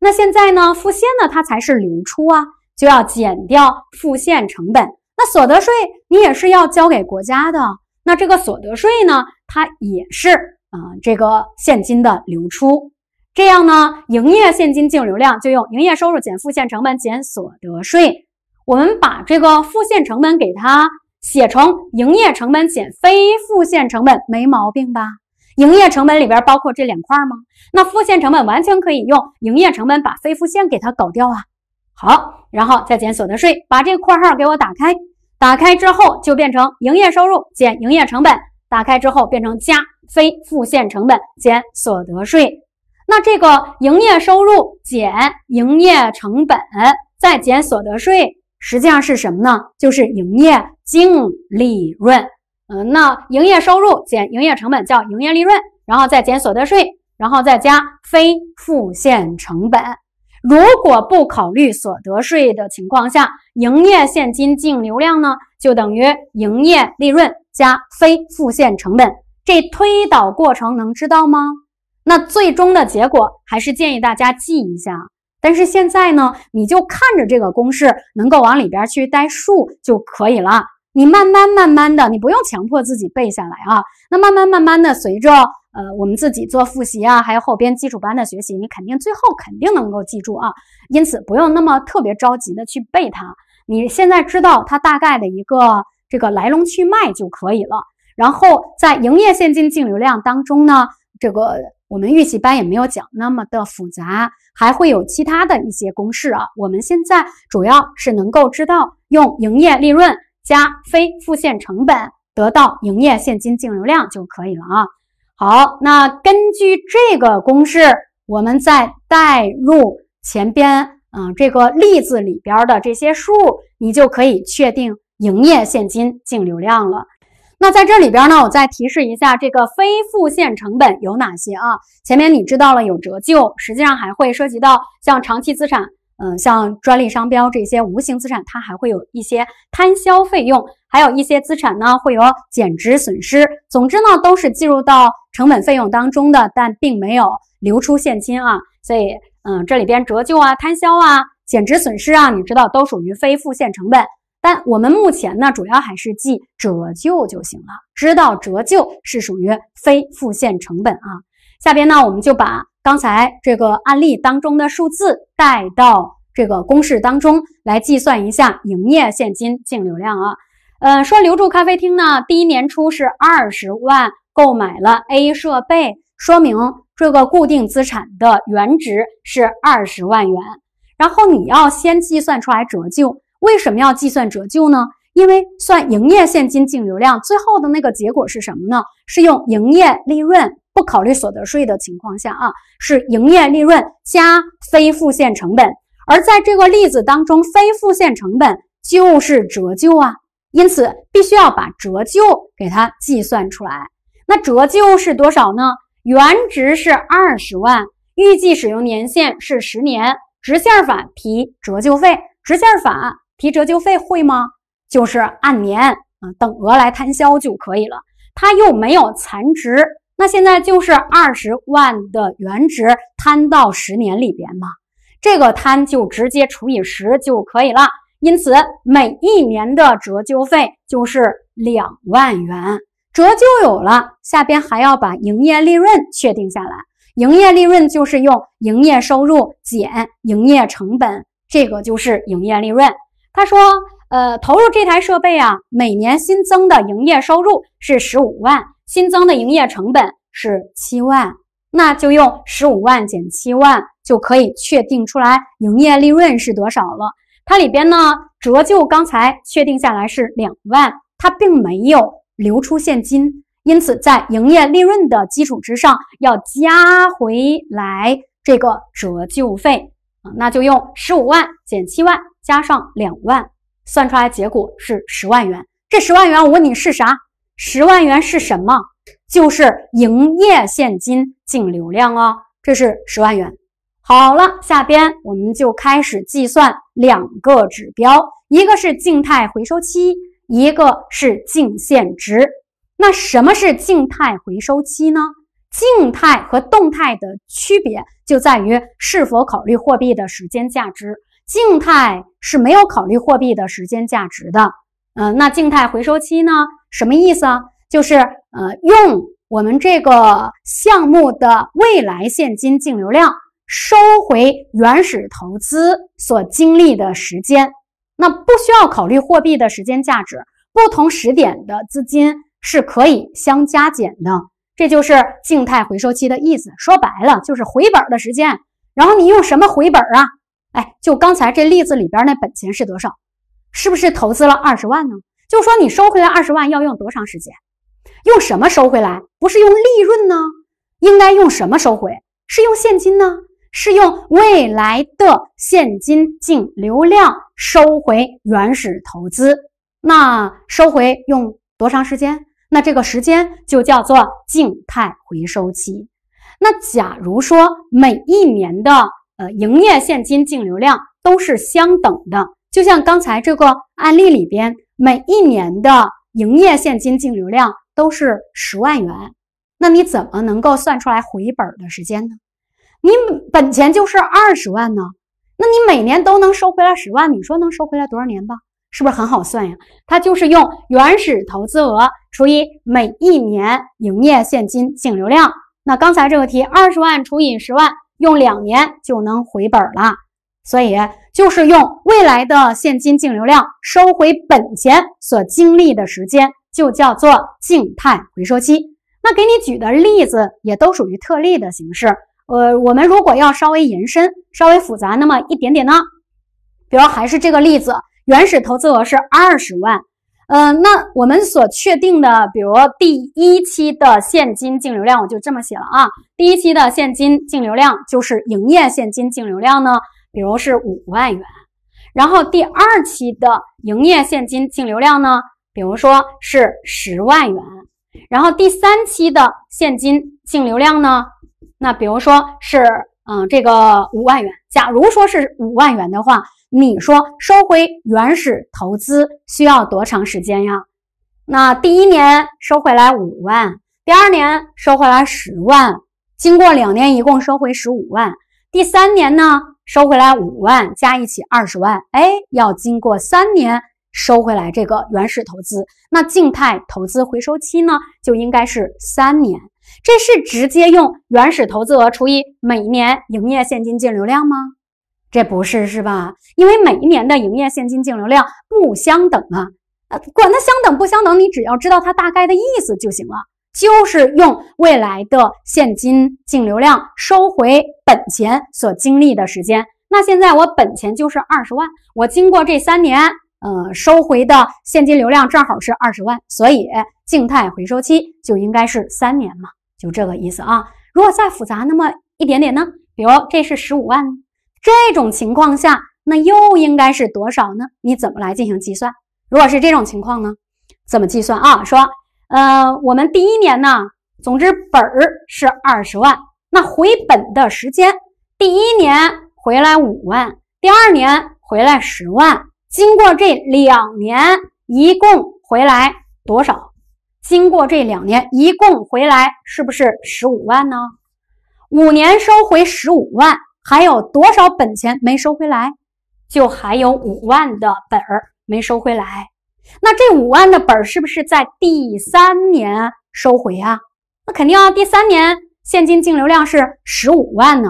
那现在呢，付现呢，它才是流出啊，就要减掉付现成本。那所得税你也是要交给国家的，那这个所得税呢，它也是。啊，这个现金的流出，这样呢，营业现金净流量就用营业收入减付现成本减所得税。我们把这个付现成本给它写成营业成本减非付现成本，没毛病吧？营业成本里边包括这两块吗？那付现成本完全可以用营业成本把非付现给它搞掉啊。好，然后再减所得税，把这个括号给我打开，打开之后就变成营业收入减营业成本，打开之后变成加。非付现成本减所得税，那这个营业收入减营业成本再减所得税，实际上是什么呢？就是营业净利润。嗯，那营业收入减营业成本叫营业利润，然后再减所得税，然后再加非付现成本。如果不考虑所得税的情况下，营业现金净流量呢，就等于营业利润加非付现成本。这推导过程能知道吗？那最终的结果还是建议大家记一下。但是现在呢，你就看着这个公式，能够往里边去代数就可以了。你慢慢慢慢的，你不用强迫自己背下来啊。那慢慢慢慢的，随着呃我们自己做复习啊，还有后边基础班的学习，你肯定最后肯定能够记住啊。因此，不用那么特别着急的去背它。你现在知道它大概的一个这个来龙去脉就可以了。然后在营业现金净流量当中呢，这个我们预习班也没有讲那么的复杂，还会有其他的一些公式啊。我们现在主要是能够知道用营业利润加非付现成本得到营业现金净流量就可以了啊。好，那根据这个公式，我们再代入前边嗯这个例子里边的这些数，你就可以确定营业现金净流量了。那在这里边呢，我再提示一下，这个非付现成本有哪些啊？前面你知道了有折旧，实际上还会涉及到像长期资产，嗯，像专利、商标这些无形资产，它还会有一些摊销费用，还有一些资产呢会有减值损失。总之呢，都是计入到成本费用当中的，但并没有流出现金啊。所以，嗯，这里边折旧啊、摊销啊、减值损失啊，你知道都属于非付现成本。但我们目前呢，主要还是记折旧就行了。知道折旧是属于非付现成本啊。下边呢，我们就把刚才这个案例当中的数字带到这个公式当中来计算一下营业现金净流量啊。呃，说留住咖啡厅呢，第一年初是二十万购买了 A 设备，说明这个固定资产的原值是二十万元。然后你要先计算出来折旧。为什么要计算折旧呢？因为算营业现金净流量最后的那个结果是什么呢？是用营业利润不考虑所得税的情况下啊，是营业利润加非付现成本。而在这个例子当中，非付现成本就是折旧啊，因此必须要把折旧给它计算出来。那折旧是多少呢？原值是二十万，预计使用年限是十年，直线法提折旧费，直线法。提折旧费会吗？就是按年啊等额来摊销就可以了。它又没有残值，那现在就是二十万的原值摊到十年里边嘛，这个摊就直接除以十就可以了。因此，每一年的折旧费就是两万元。折旧有了，下边还要把营业利润确定下来。营业利润就是用营业收入减营业成本，这个就是营业利润。他说：“呃，投入这台设备啊，每年新增的营业收入是十五万，新增的营业成本是七万，那就用十五万减七万，就可以确定出来营业利润是多少了。它里边呢，折旧刚才确定下来是两万，它并没有流出现金，因此在营业利润的基础之上要加回来这个折旧费啊，那就用十五万减七万。”加上两万，算出来结果是十万元。这十万元，我问你是啥？十万元是什么？就是营业现金净流量哦，这是十万元。好了，下边我们就开始计算两个指标，一个是静态回收期，一个是净现值。那什么是静态回收期呢？静态和动态的区别就在于是否考虑货币的时间价值。静态是没有考虑货币的时间价值的，嗯，那静态回收期呢？什么意思啊？就是呃，用我们这个项目的未来现金净流量收回原始投资所经历的时间，那不需要考虑货币的时间价值，不同时点的资金是可以相加减的。这就是静态回收期的意思。说白了就是回本的时间。然后你用什么回本啊？哎，就刚才这例子里边那本钱是多少？是不是投资了二十万呢？就说你收回来二十万要用多长时间？用什么收回来？不是用利润呢？应该用什么收回？是用现金呢？是用未来的现金净流量收回原始投资？那收回用多长时间？那这个时间就叫做静态回收期。那假如说每一年的。呃，营业现金净流量都是相等的，就像刚才这个案例里边，每一年的营业现金净流量都是十万元，那你怎么能够算出来回本的时间呢？你本钱就是二十万呢，那你每年都能收回来十万，你说能收回来多少年吧？是不是很好算呀？它就是用原始投资额除以每一年营业现金净流量。那刚才这个题，二十万除以十万。用两年就能回本了，所以就是用未来的现金净流量收回本钱所经历的时间，就叫做静态回收期。那给你举的例子也都属于特例的形式。呃，我们如果要稍微延伸、稍微复杂那么一点点呢？比如还是这个例子，原始投资额是二十万。呃，那我们所确定的，比如第一期的现金净流量，我就这么写了啊。第一期的现金净流量就是营业现金净流量呢，比如是五万元，然后第二期的营业现金净流量呢，比如说是十万元，然后第三期的现金净流量呢，那比如说是嗯这个五万元。假如说是五万元的话。你说收回原始投资需要多长时间呀？那第一年收回来五万，第二年收回来十万，经过两年一共收回十五万。第三年呢，收回来五万，加一起二十万。哎，要经过三年收回来这个原始投资，那静态投资回收期呢，就应该是三年。这是直接用原始投资额除以每年营业现金净流量吗？这不是是吧？因为每一年的营业现金净流量不相等啊，呃，管它相等不相等，你只要知道它大概的意思就行了。就是用未来的现金净流量收回本钱所经历的时间。那现在我本钱就是二十万，我经过这三年，呃，收回的现金流量正好是二十万，所以静态回收期就应该是三年嘛，就这个意思啊。如果再复杂那么一点点呢？比如这是十五万。这种情况下，那又应该是多少呢？你怎么来进行计算？如果是这种情况呢，怎么计算啊？说，呃，我们第一年呢，总之本儿是二十万，那回本的时间，第一年回来五万，第二年回来十万，经过这两年一共回来多少？经过这两年一共回来是不是十五万呢？五年收回十五万。还有多少本钱没收回来？就还有五万的本儿没收回来。那这五万的本儿是不是在第三年收回啊？那肯定啊，第三年现金净流量是十五万呢。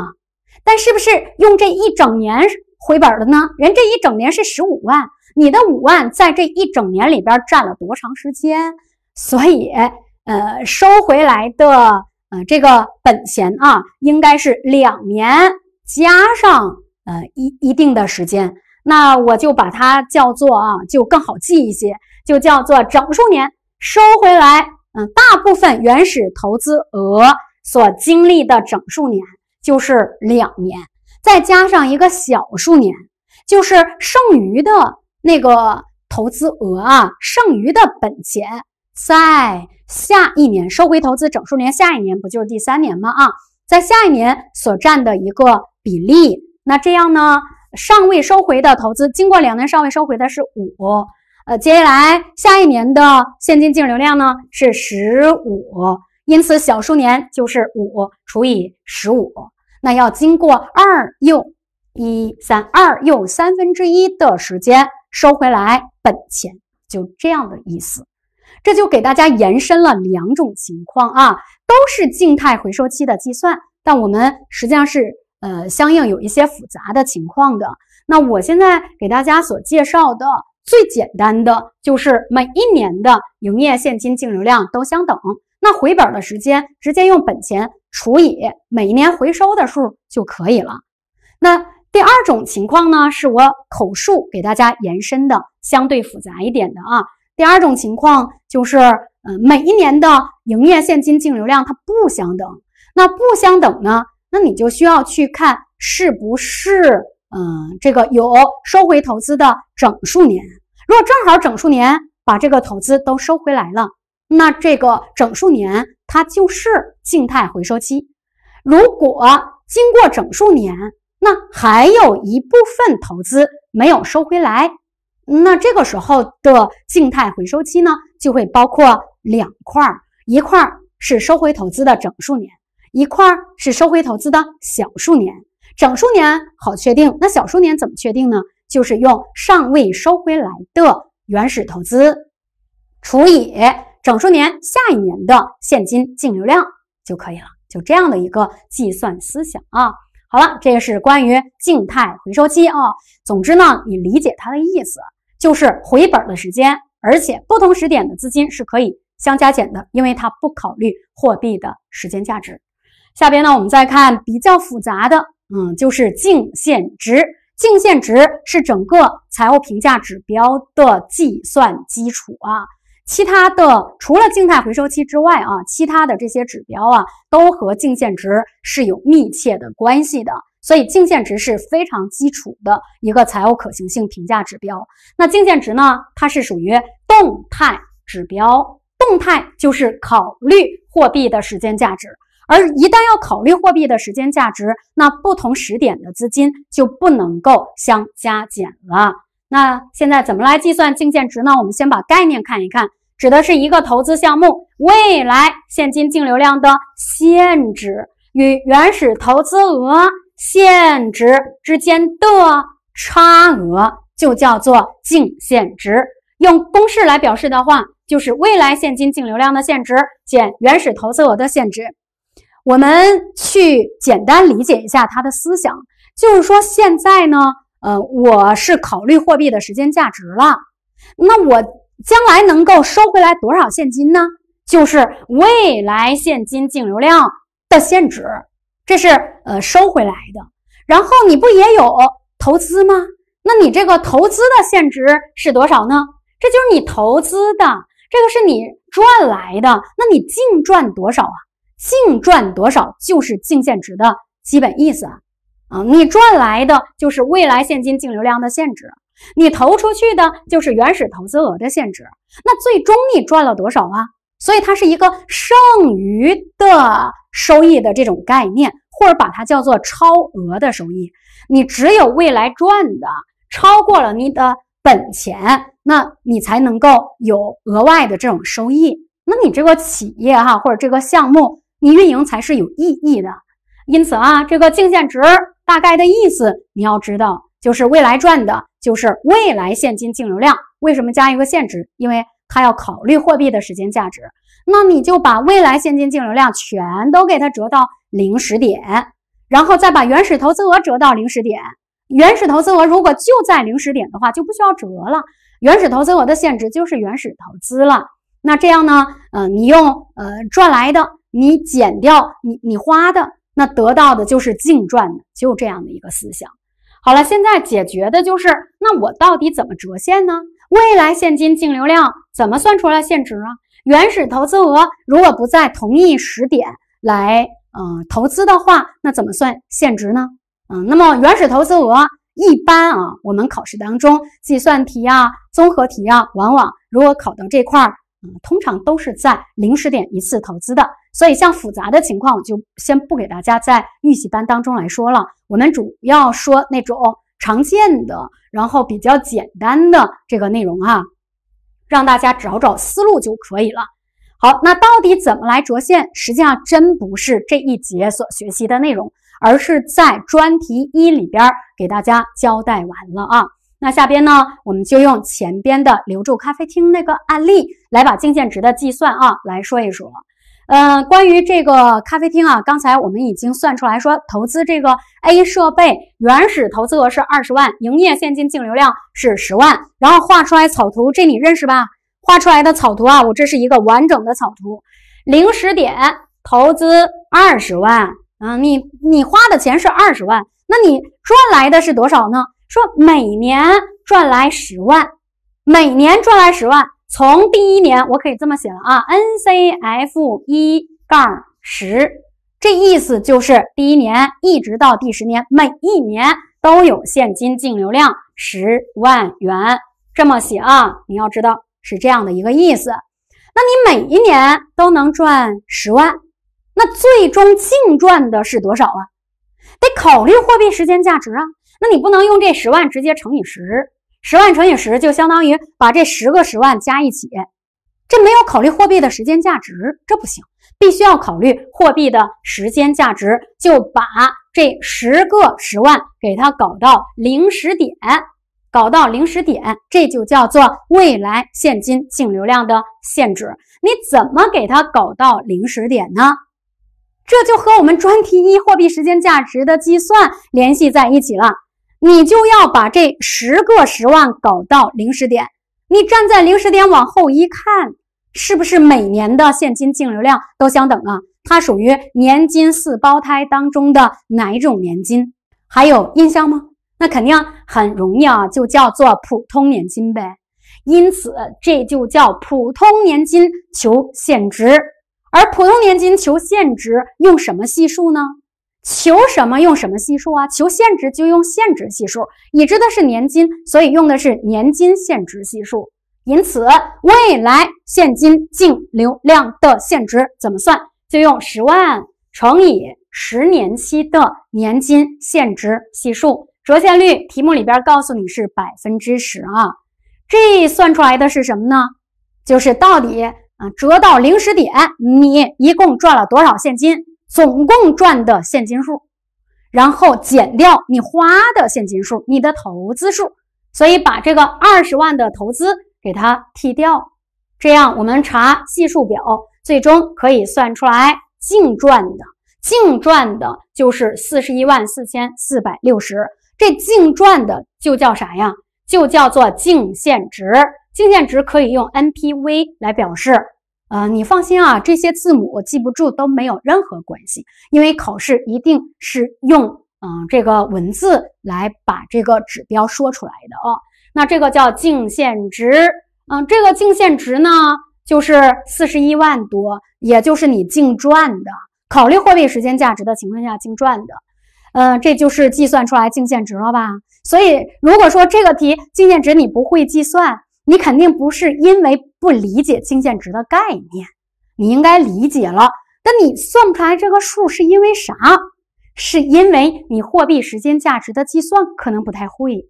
但是不是用这一整年回本了呢？人这一整年是十五万，你的五万在这一整年里边占了多长时间？所以，呃，收回来的呃这个本钱啊，应该是两年。加上呃一一定的时间，那我就把它叫做啊，就更好记一些，就叫做整数年。收回来，嗯，大部分原始投资额所经历的整数年就是两年，再加上一个小数年，就是剩余的那个投资额啊，剩余的本钱，在下一年收回投资整数年，下一年不就是第三年吗？啊。在下一年所占的一个比例，那这样呢？尚未收回的投资，经过两年尚未收回的是五，呃，接下来下一年的现金净流量呢是十五，因此小数年就是五除以十五，那要经过二又一三二又三分之一的时间收回来本钱，就这样的意思。这就给大家延伸了两种情况啊。都是静态回收期的计算，但我们实际上是呃相应有一些复杂的情况的。那我现在给大家所介绍的最简单的，就是每一年的营业现金净流量都相等，那回本的时间直接用本钱除以每一年回收的数就可以了。那第二种情况呢，是我口述给大家延伸的相对复杂一点的啊。第二种情况就是。嗯，每一年的营业现金净流量它不相等，那不相等呢？那你就需要去看是不是嗯，这个有收回投资的整数年。如果正好整数年把这个投资都收回来了，那这个整数年它就是静态回收期。如果经过整数年，那还有一部分投资没有收回来，那这个时候的静态回收期呢，就会包括。两块儿，一块儿是收回投资的整数年，一块儿是收回投资的小数年。整数年好确定，那小数年怎么确定呢？就是用尚未收回来的原始投资除以整数年下一年的现金净流量就可以了。就这样的一个计算思想啊。好了，这个是关于静态回收期啊。总之呢，你理解它的意思就是回本的时间，而且不同时点的资金是可以。相加减的，因为它不考虑货币的时间价值。下边呢，我们再看比较复杂的，嗯，就是净现值。净现值是整个财务评价指标的计算基础啊。其他的除了静态回收期之外啊，其他的这些指标啊，都和净现值是有密切的关系的。所以，净现值是非常基础的一个财务可行性评价指标。那净现值呢，它是属于动态指标。动态就是考虑货币的时间价值，而一旦要考虑货币的时间价值，那不同时点的资金就不能够相加减了。那现在怎么来计算净现值呢？我们先把概念看一看，指的是一个投资项目未来现金净流量的现值与原始投资额现值之间的差额，就叫做净现值。用公式来表示的话。就是未来现金净流量的现值减原始投资额的现值，我们去简单理解一下它的思想，就是说现在呢，呃，我是考虑货币的时间价值了。那我将来能够收回来多少现金呢？就是未来现金净流量的现值，这是呃收回来的。然后你不也有投资吗？那你这个投资的现值是多少呢？这就是你投资的。这个是你赚来的，那你净赚多少啊？净赚多少就是净现值的基本意思啊！啊，你赚来的就是未来现金净流量的现值，你投出去的就是原始投资额的现值，那最终你赚了多少啊？所以它是一个剩余的收益的这种概念，或者把它叫做超额的收益。你只有未来赚的超过了你的。本钱，那你才能够有额外的这种收益。那你这个企业哈，或者这个项目，你运营才是有意义的。因此啊，这个净现值大概的意思你要知道，就是未来赚的，就是未来现金净流量。为什么加一个现值？因为它要考虑货币的时间价值。那你就把未来现金净流量全都给它折到零时点，然后再把原始投资额折到零时点。原始投资额如果就在零时点的话，就不需要折了。原始投资额的现值就是原始投资了。那这样呢？嗯，你用呃赚来的，你减掉你你花的，那得到的就是净赚的，就这样的一个思想。好了，现在解决的就是那我到底怎么折现呢？未来现金净流量怎么算出来现值啊？原始投资额如果不在同一时点来嗯投资的话，那怎么算现值呢？嗯，那么原始投资额一般啊，我们考试当中计算题啊、综合题啊，往往如果考到这块儿，嗯，通常都是在零时点一次投资的。所以，像复杂的情况，我就先不给大家在预习班当中来说了。我们主要说那种常见的，然后比较简单的这个内容啊，让大家找找思路就可以了。好，那到底怎么来折现？实际上，真不是这一节所学习的内容。而是在专题一里边给大家交代完了啊，那下边呢，我们就用前边的留住咖啡厅那个案例来把净现值的计算啊来说一说。呃，关于这个咖啡厅啊，刚才我们已经算出来说，投资这个 A 设备原始投资额是二十万，营业现金净流量是十万，然后画出来草图，这你认识吧？画出来的草图啊，我这是一个完整的草图，零时点投资二十万。啊，你你花的钱是二十万，那你赚来的是多少呢？说每年赚来十万，每年赚来十万。从第一年我可以这么写了啊，NCF 一杠十，这意思就是第一年一直到第十年，每一年都有现金净流量十万元。这么写啊，你要知道是这样的一个意思。那你每一年都能赚十万。那最终净赚的是多少啊？得考虑货币时间价值啊。那你不能用这十万直接乘以十，十万乘以十就相当于把这十个十万加一起，这没有考虑货币的时间价值，这不行。必须要考虑货币的时间价值，就把这十个十万给它搞到零时点，搞到零时点，这就叫做未来现金净流量的限值。你怎么给它搞到零时点呢？这就和我们专题一货币时间价值的计算联系在一起了。你就要把这十个十万搞到零时点。你站在零时点往后一看，是不是每年的现金净流量都相等啊？它属于年金四胞胎当中的哪种年金？还有印象吗？那肯定很容易啊，就叫做普通年金呗。因此，这就叫普通年金求现值。而普通年金求现值用什么系数呢？求什么用什么系数啊？求现值就用现值系数。已知的是年金，所以用的是年金现值系数。因此，未来现金净流量的现值怎么算？就用十万乘以十年期的年金现值系数。折现率题目里边告诉你是百分之十啊。这算出来的是什么呢？就是到底。啊，折到零时点，你一共赚了多少现金？总共赚的现金数，然后减掉你花的现金数，你的投资数，所以把这个二十万的投资给它剔掉，这样我们查系数表，最终可以算出来净赚的，净赚的就是四十一万四千四百六十，这净赚的就叫啥呀？就叫做净现值。净现值可以用 NPV 来表示，呃，你放心啊，这些字母我记不住都没有任何关系，因为考试一定是用嗯这个文字来把这个指标说出来的啊。那这个叫净现值，嗯，这个净现值呢就是四十一万多，也就是你净赚的，考虑货币时间价值的情况下净赚的，呃，这就是计算出来净现值了吧？所以如果说这个题净现值你不会计算，你肯定不是因为不理解净现值的概念，你应该理解了。但你算不出来这个数，是因为啥？是因为你货币时间价值的计算可能不太会。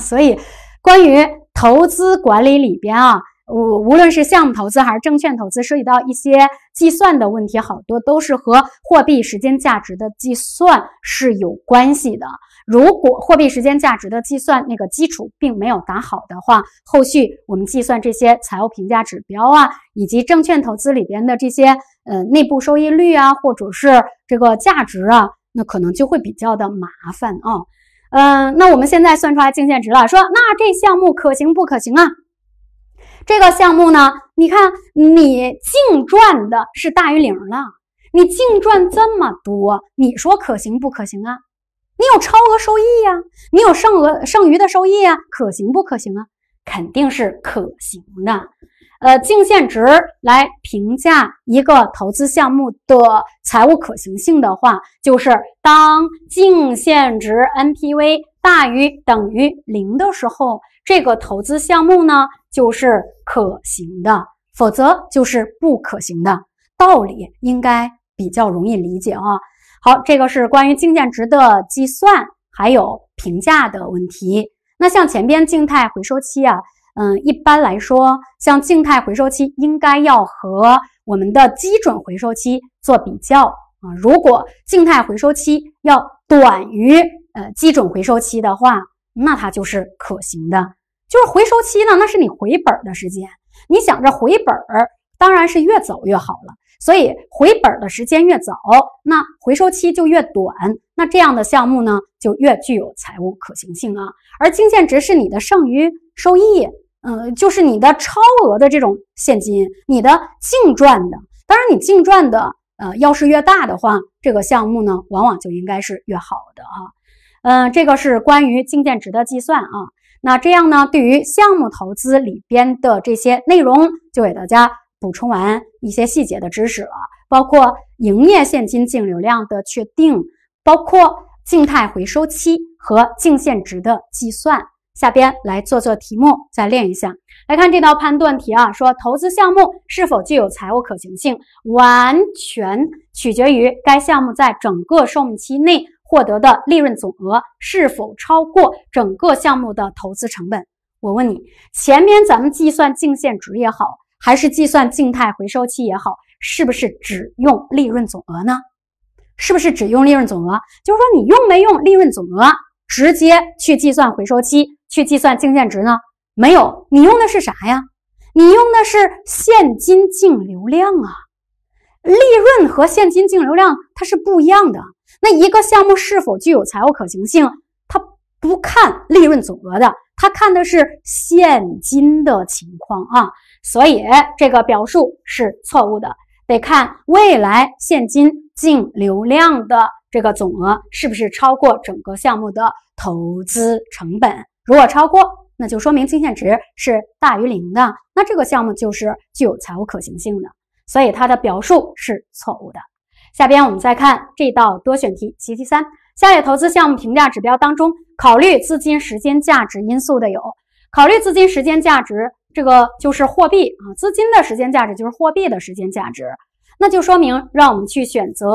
所以，关于投资管理里边啊，我无论是项目投资还是证券投资，涉及到一些计算的问题，好多都是和货币时间价值的计算是有关系的。如果货币时间价值的计算那个基础并没有打好的话，后续我们计算这些财务评价指标啊，以及证券投资里边的这些呃内部收益率啊，或者是这个价值啊，那可能就会比较的麻烦啊。嗯，那我们现在算出来净现值了，说那这项目可行不可行啊？这个项目呢，你看你净赚的是大于零了，你净赚这么多，你说可行不可行啊？你有超额收益呀，你有剩额、剩余的收益啊，可行不可行啊？肯定是可行的。呃，净现值来评价一个投资项目的财务可行性的话，就是当净现值 NPV 大于等于零的时候，这个投资项目呢就是可行的，否则就是不可行的。道理应该比较容易理解啊。好，这个是关于净现值的计算，还有评价的问题。那像前边静态回收期啊，嗯，一般来说，像静态回收期应该要和我们的基准回收期做比较啊。如果静态回收期要短于呃基准回收期的话，那它就是可行的。就是回收期呢，那是你回本的时间，你想着回本儿当然是越早越好了。所以回本的时间越早，那回收期就越短，那这样的项目呢就越具有财务可行性啊。而净现值是你的剩余收益，嗯，就是你的超额的这种现金，你的净赚的。当然，你净赚的呃要是越大的话，这个项目呢往往就应该是越好的啊。嗯，这个是关于净现值的计算啊。那这样呢，对于项目投资里边的这些内容，就给大家。补充完一些细节的知识了，包括营业现金净流量的确定，包括静态回收期和净现值的计算。下边来做做题目，再练一下。来看这道判断题啊，说投资项目是否具有财务可行性，完全取决于该项目在整个寿命期内获得的利润总额是否超过整个项目的投资成本。我问你，前面咱们计算净现值也好。还是计算静态回收期也好，是不是只用利润总额呢？是不是只用利润总额？就是说，你用没用利润总额直接去计算回收期、去计算净现值呢？没有，你用的是啥呀？你用的是现金净流量啊。利润和现金净流量它是不一样的。那一个项目是否具有财务可行性，它不看利润总额的。他看的是现金的情况啊，所以这个表述是错误的。得看未来现金净流量的这个总额是不是超过整个项目的投资成本。如果超过，那就说明净现值是大于零的，那这个项目就是具有财务可行性的。所以它的表述是错误的。下边我们再看这道多选题，习题三。下列投资项目评价指标当中，考虑资金时间价值因素的有，考虑资金时间价值，这个就是货币啊，资金的时间价值就是货币的时间价值，那就说明让我们去选择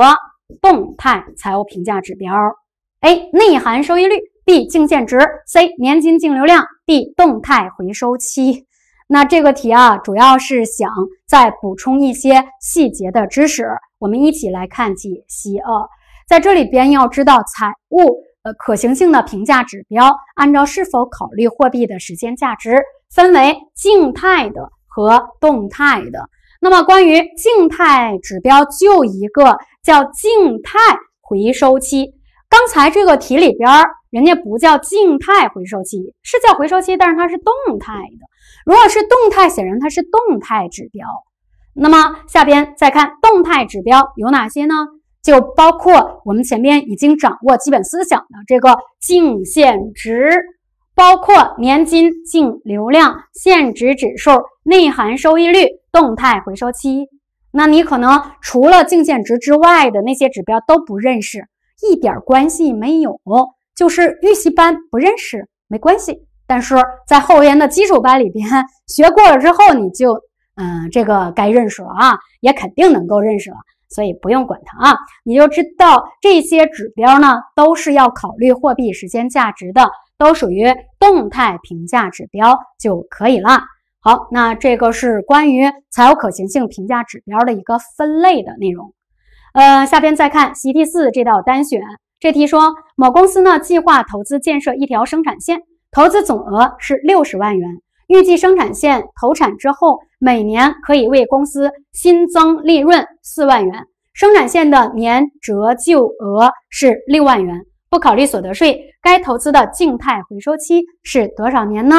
动态财务评价指标。A. 内含收益率，B. 净现值，C. 年金净流量，D. 动态回收期。那这个题啊，主要是想再补充一些细节的知识，我们一起来看解析啊。在这里边要知道财务呃可行性的评价指标，按照是否考虑货币的时间价值，分为静态的和动态的。那么关于静态指标，就一个叫静态回收期。刚才这个题里边儿，人家不叫静态回收期，是叫回收期，但是它是动态的。如果是动态，显然它是动态指标。那么下边再看动态指标有哪些呢？就包括我们前面已经掌握基本思想的这个净现值，包括年金、净流量、现值指数、内涵收益率、动态回收期。那你可能除了净现值之外的那些指标都不认识，一点关系没有，就是预习班不认识没关系。但是在后边的基础班里边学过了之后，你就嗯，这个该认识了啊，也肯定能够认识了。所以不用管它啊，你就知道这些指标呢都是要考虑货币时间价值的，都属于动态评价指标就可以了。好，那这个是关于财务可行性评价指标的一个分类的内容。呃，下边再看习题四这道单选，这题说某公司呢计划投资建设一条生产线，投资总额是六十万元，预计生产线投产之后每年可以为公司。新增利润四万元，生产线的年折旧额是六万元，不考虑所得税，该投资的静态回收期是多少年呢？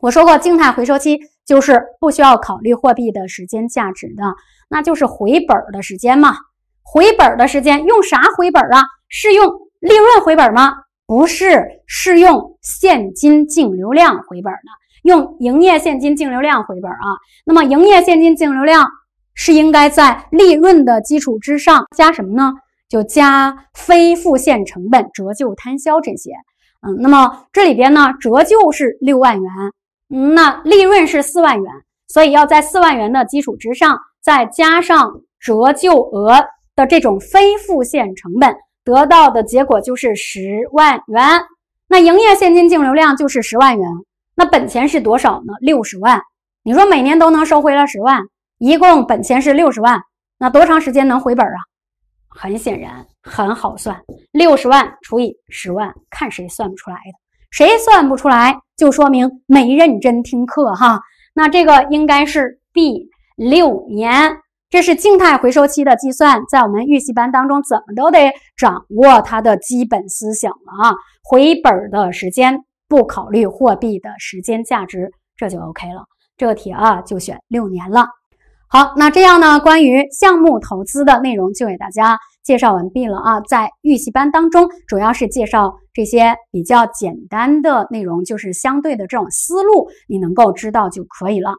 我说过，静态回收期就是不需要考虑货币的时间价值的，那就是回本的时间嘛。回本的时间用啥回本啊？是用利润回本吗？不是，是用现金净流量回本的。用营业现金净流量回本啊？那么营业现金净流量是应该在利润的基础之上加什么呢？就加非付现成本、折旧摊销这些。嗯，那么这里边呢，折旧是六万元，那利润是四万元，所以要在四万元的基础之上再加上折旧额的这种非付现成本，得到的结果就是十万元。那营业现金净流量就是十万元。那本钱是多少呢？六十万。你说每年都能收回了十万，一共本钱是六十万，那多长时间能回本啊？很显然，很好算，六十万除以十万，看谁算不出来的，谁算不出来就说明没认真听课哈。那这个应该是 B 六年，这是静态回收期的计算，在我们预习班当中，怎么都得掌握它的基本思想了啊，回本的时间。不考虑货币的时间价值，这就 OK 了。这个题啊，就选六年了。好，那这样呢，关于项目投资的内容就给大家介绍完毕了啊。在预习班当中，主要是介绍这些比较简单的内容，就是相对的这种思路，你能够知道就可以了。